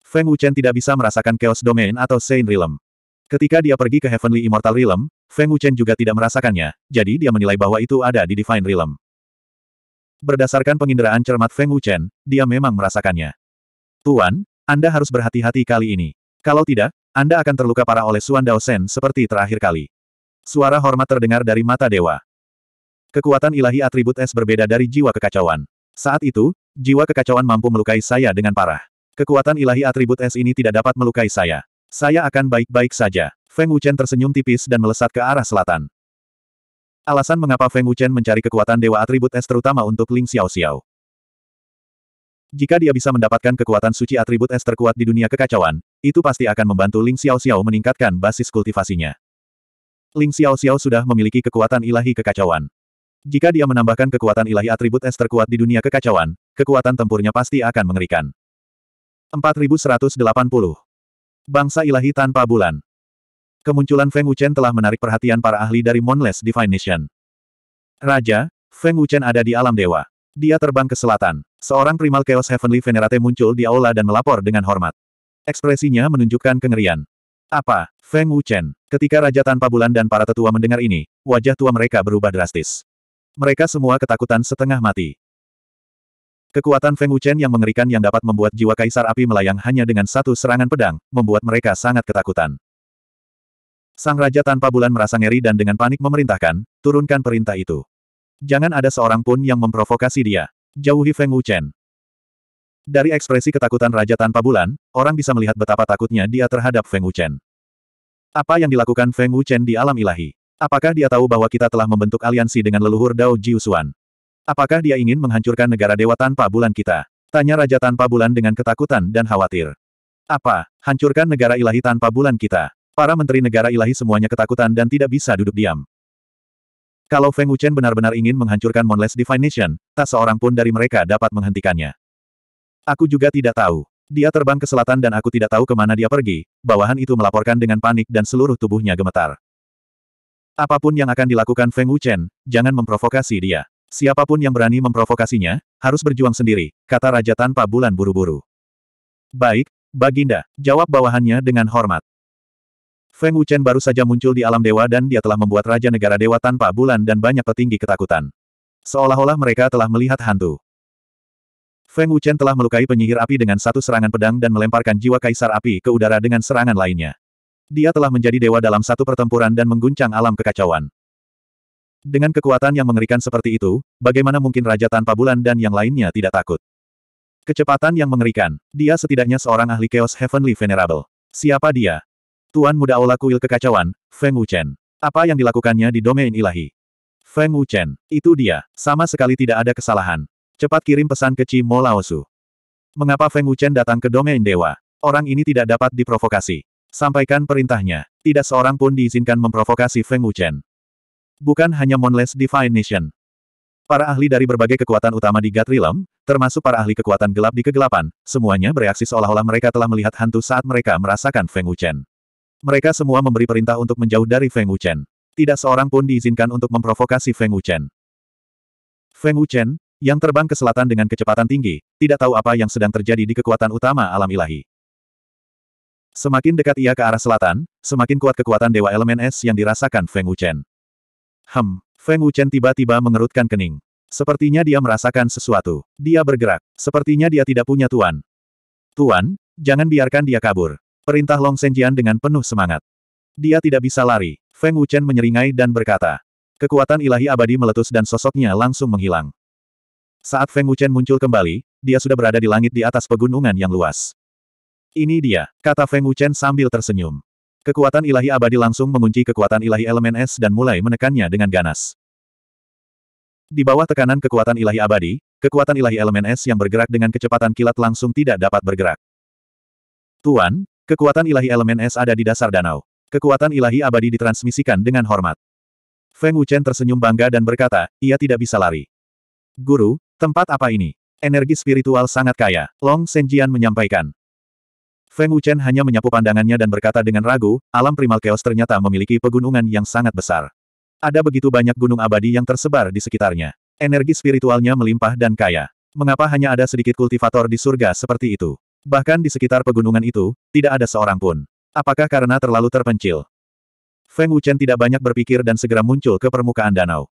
Feng Wuchen tidak bisa merasakan Chaos Domain atau Saint Realm. Ketika dia pergi ke Heavenly Immortal Realm, Feng Wuchen juga tidak merasakannya, jadi dia menilai bahwa itu ada di Divine Realm. Berdasarkan penginderaan cermat Feng Wuchen, dia memang merasakannya. Tuan, Anda harus berhati-hati kali ini. Kalau tidak, Anda akan terluka parah oleh Suan Dao Sen seperti terakhir kali. Suara hormat terdengar dari mata dewa. Kekuatan ilahi atribut es berbeda dari jiwa kekacauan. Saat itu, jiwa kekacauan mampu melukai saya dengan parah. Kekuatan ilahi atribut es ini tidak dapat melukai saya. Saya akan baik-baik saja. Feng Wuchen tersenyum tipis dan melesat ke arah selatan. Alasan mengapa Feng Wuchen mencari kekuatan Dewa Atribut Es terutama untuk Ling Xiao Xiao. Jika dia bisa mendapatkan kekuatan suci atribut es terkuat di dunia kekacauan, itu pasti akan membantu Ling Xiao Xiao meningkatkan basis kultivasinya. Ling Xiao Xiao sudah memiliki kekuatan ilahi kekacauan. Jika dia menambahkan kekuatan ilahi atribut es terkuat di dunia kekacauan, kekuatan tempurnya pasti akan mengerikan. 4180 Bangsa ilahi tanpa bulan. Kemunculan Feng Wuchen telah menarik perhatian para ahli dari Moonless Divine Nation. Raja, Feng Wuchen ada di alam dewa. Dia terbang ke selatan. Seorang primal Chaos Heavenly Venerate muncul di aula dan melapor dengan hormat. Ekspresinya menunjukkan kengerian. Apa, Feng Wuchen? Ketika Raja Tanpa Bulan dan para tetua mendengar ini, wajah tua mereka berubah drastis. Mereka semua ketakutan setengah mati. Kekuatan Feng Wuchen yang mengerikan yang dapat membuat jiwa Kaisar Api melayang hanya dengan satu serangan pedang, membuat mereka sangat ketakutan. Sang Raja tanpa bulan merasa ngeri dan dengan panik memerintahkan, turunkan perintah itu. Jangan ada seorang pun yang memprovokasi dia. Jauhi Feng Wuchen. Dari ekspresi ketakutan Raja tanpa bulan, orang bisa melihat betapa takutnya dia terhadap Feng Wuchen. Apa yang dilakukan Feng Wuchen di alam ilahi? Apakah dia tahu bahwa kita telah membentuk aliansi dengan leluhur Dao Jiusuan? Apakah dia ingin menghancurkan negara dewa tanpa bulan kita? Tanya Raja tanpa bulan dengan ketakutan dan khawatir. Apa? Hancurkan negara ilahi tanpa bulan kita. Para menteri negara ilahi semuanya ketakutan dan tidak bisa duduk diam. Kalau Feng Wuchen benar-benar ingin menghancurkan Monless Divine Nation, tak seorang pun dari mereka dapat menghentikannya. Aku juga tidak tahu. Dia terbang ke selatan dan aku tidak tahu kemana dia pergi, bawahan itu melaporkan dengan panik dan seluruh tubuhnya gemetar. Apapun yang akan dilakukan Feng Wuchen, jangan memprovokasi dia. Siapapun yang berani memprovokasinya, harus berjuang sendiri, kata raja tanpa bulan buru-buru. Baik, Baginda, jawab bawahannya dengan hormat. Feng Wuchen baru saja muncul di alam dewa dan dia telah membuat raja negara dewa tanpa bulan dan banyak petinggi ketakutan. Seolah-olah mereka telah melihat hantu. Feng Wuchen telah melukai penyihir api dengan satu serangan pedang dan melemparkan jiwa kaisar api ke udara dengan serangan lainnya. Dia telah menjadi dewa dalam satu pertempuran dan mengguncang alam kekacauan. Dengan kekuatan yang mengerikan seperti itu, bagaimana mungkin raja tanpa bulan dan yang lainnya tidak takut? Kecepatan yang mengerikan. Dia setidaknya seorang ahli Chaos Heavenly Venerable. Siapa dia? Tuan Muda Aula Kuil Kekacauan, Feng Wuchen. Apa yang dilakukannya di domain ilahi? Feng Wuchen. Itu dia. Sama sekali tidak ada kesalahan. Cepat kirim pesan ke Chi Mo Laosu. Mengapa Feng Wuchen datang ke domain dewa? Orang ini tidak dapat diprovokasi. Sampaikan perintahnya. Tidak seorang pun diizinkan memprovokasi Feng Wuchen. Bukan hanya Monless Divine Nation. Para ahli dari berbagai kekuatan utama di God Realm, termasuk para ahli kekuatan gelap di kegelapan, semuanya bereaksi seolah-olah mereka telah melihat hantu saat mereka merasakan Feng Wuchen. Mereka semua memberi perintah untuk menjauh dari Feng Wuchen. Tidak seorang pun diizinkan untuk memprovokasi Feng Wuchen. Feng Wuchen, yang terbang ke selatan dengan kecepatan tinggi, tidak tahu apa yang sedang terjadi di kekuatan utama alam ilahi. Semakin dekat ia ke arah selatan, semakin kuat kekuatan Dewa Elemen Es yang dirasakan Feng Wuchen. Hem, Feng Wuchen tiba-tiba mengerutkan kening. Sepertinya dia merasakan sesuatu. Dia bergerak. Sepertinya dia tidak punya tuan. Tuan, jangan biarkan dia kabur. Perintah Long Senjian dengan penuh semangat. Dia tidak bisa lari. Feng Wuchen menyeringai dan berkata. Kekuatan ilahi abadi meletus dan sosoknya langsung menghilang. Saat Feng Wuchen muncul kembali, dia sudah berada di langit di atas pegunungan yang luas. Ini dia, kata Feng Wuchen sambil tersenyum. Kekuatan ilahi abadi langsung mengunci kekuatan ilahi elemen es dan mulai menekannya dengan ganas. Di bawah tekanan kekuatan ilahi abadi, kekuatan ilahi elemen es yang bergerak dengan kecepatan kilat langsung tidak dapat bergerak. Tuan, kekuatan ilahi elemen es ada di dasar danau. Kekuatan ilahi abadi ditransmisikan dengan hormat. Feng Wuchen tersenyum bangga dan berkata, ia tidak bisa lari. Guru, tempat apa ini? Energi spiritual sangat kaya, Long Senjian menyampaikan. Feng Wuchen hanya menyapu pandangannya dan berkata dengan ragu, alam primal chaos ternyata memiliki pegunungan yang sangat besar. Ada begitu banyak gunung abadi yang tersebar di sekitarnya. Energi spiritualnya melimpah dan kaya. Mengapa hanya ada sedikit kultivator di surga seperti itu? Bahkan di sekitar pegunungan itu, tidak ada seorang pun. Apakah karena terlalu terpencil? Feng Wuchen tidak banyak berpikir dan segera muncul ke permukaan danau.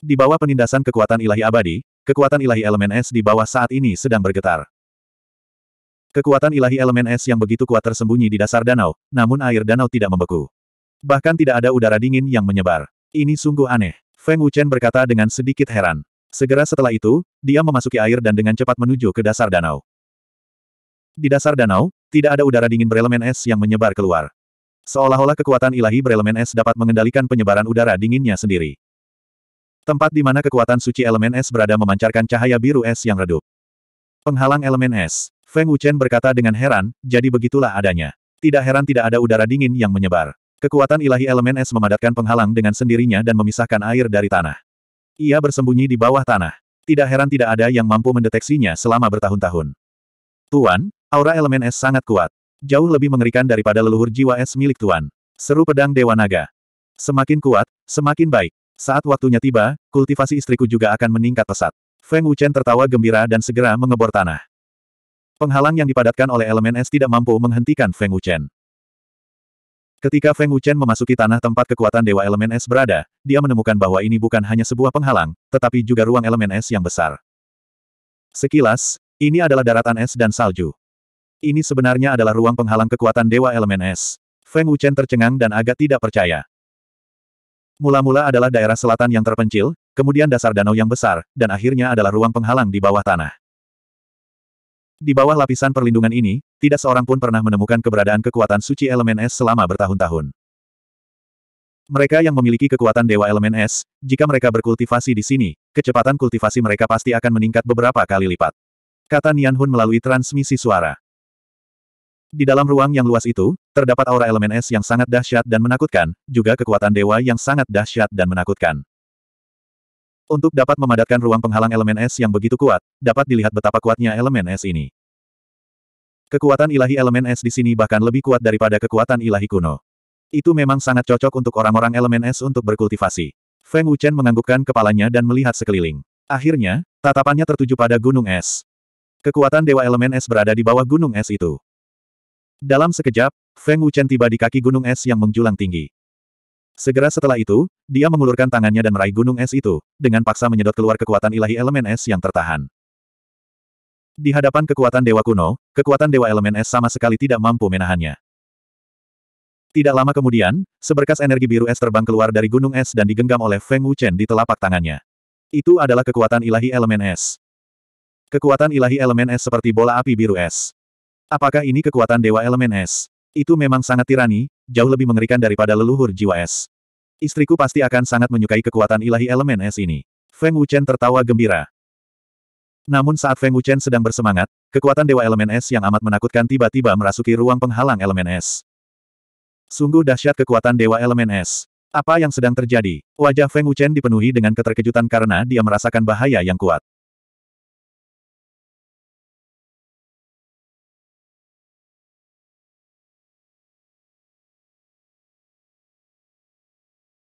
Di bawah penindasan kekuatan ilahi abadi, kekuatan ilahi elemen es di bawah saat ini sedang bergetar. Kekuatan ilahi elemen es yang begitu kuat tersembunyi di dasar danau, namun air danau tidak membeku. Bahkan tidak ada udara dingin yang menyebar. Ini sungguh aneh. Feng Wuchen berkata dengan sedikit heran. Segera setelah itu, dia memasuki air dan dengan cepat menuju ke dasar danau. Di dasar danau, tidak ada udara dingin berelemen es yang menyebar keluar. Seolah-olah kekuatan ilahi berelemen es dapat mengendalikan penyebaran udara dinginnya sendiri. Tempat di mana kekuatan suci elemen es berada memancarkan cahaya biru es yang redup. Penghalang elemen es. Feng Wuchen berkata dengan heran, jadi begitulah adanya. Tidak heran tidak ada udara dingin yang menyebar. Kekuatan ilahi elemen es memadatkan penghalang dengan sendirinya dan memisahkan air dari tanah. Ia bersembunyi di bawah tanah. Tidak heran tidak ada yang mampu mendeteksinya selama bertahun-tahun. Tuan, aura elemen es sangat kuat. Jauh lebih mengerikan daripada leluhur jiwa es milik Tuan. Seru pedang Dewa Naga. Semakin kuat, semakin baik. Saat waktunya tiba, kultivasi istriku juga akan meningkat pesat. Feng Wuchen tertawa gembira dan segera mengebor tanah. Penghalang yang dipadatkan oleh elemen es tidak mampu menghentikan Feng Wuchen. Ketika Feng Wuchen memasuki tanah tempat kekuatan Dewa Elemen Es berada, dia menemukan bahwa ini bukan hanya sebuah penghalang, tetapi juga ruang elemen es yang besar. Sekilas, ini adalah daratan es dan salju. Ini sebenarnya adalah ruang penghalang kekuatan Dewa Elemen Es. Feng Wuchen tercengang dan agak tidak percaya. Mula-mula adalah daerah selatan yang terpencil, kemudian dasar danau yang besar, dan akhirnya adalah ruang penghalang di bawah tanah. Di bawah lapisan perlindungan ini, tidak seorang pun pernah menemukan keberadaan kekuatan suci elemen es selama bertahun-tahun. Mereka yang memiliki kekuatan dewa elemen es, jika mereka berkultivasi di sini, kecepatan kultivasi mereka pasti akan meningkat beberapa kali lipat. Kata Nian Hun melalui transmisi suara. Di dalam ruang yang luas itu, terdapat aura elemen es yang sangat dahsyat dan menakutkan, juga kekuatan dewa yang sangat dahsyat dan menakutkan. Untuk dapat memadatkan ruang penghalang elemen es yang begitu kuat, dapat dilihat betapa kuatnya elemen es ini. Kekuatan ilahi elemen es di sini bahkan lebih kuat daripada kekuatan ilahi kuno. Itu memang sangat cocok untuk orang-orang elemen es untuk berkultivasi. Feng Wuchen menganggukkan kepalanya dan melihat sekeliling. Akhirnya, tatapannya tertuju pada gunung es. Kekuatan dewa elemen es berada di bawah gunung es itu. Dalam sekejap, Feng Wuchen tiba di kaki gunung es yang menjulang tinggi. Segera setelah itu, dia mengulurkan tangannya dan meraih gunung es itu, dengan paksa menyedot keluar kekuatan ilahi elemen es yang tertahan. Di hadapan kekuatan dewa kuno, kekuatan dewa elemen es sama sekali tidak mampu menahannya. Tidak lama kemudian, seberkas energi biru es terbang keluar dari gunung es dan digenggam oleh Feng Wuchen di telapak tangannya. Itu adalah kekuatan ilahi elemen es. Kekuatan ilahi elemen es seperti bola api biru es. Apakah ini kekuatan dewa elemen es? Itu memang sangat tirani, jauh lebih mengerikan daripada leluhur jiwa es. Istriku pasti akan sangat menyukai kekuatan ilahi elemen es ini. Feng Wuchen tertawa gembira. Namun saat Feng Wuchen sedang bersemangat, kekuatan dewa elemen es yang amat menakutkan tiba-tiba merasuki ruang penghalang elemen es. Sungguh dahsyat kekuatan dewa elemen es. Apa yang sedang terjadi? Wajah Feng Wuchen dipenuhi dengan keterkejutan karena dia merasakan bahaya yang kuat.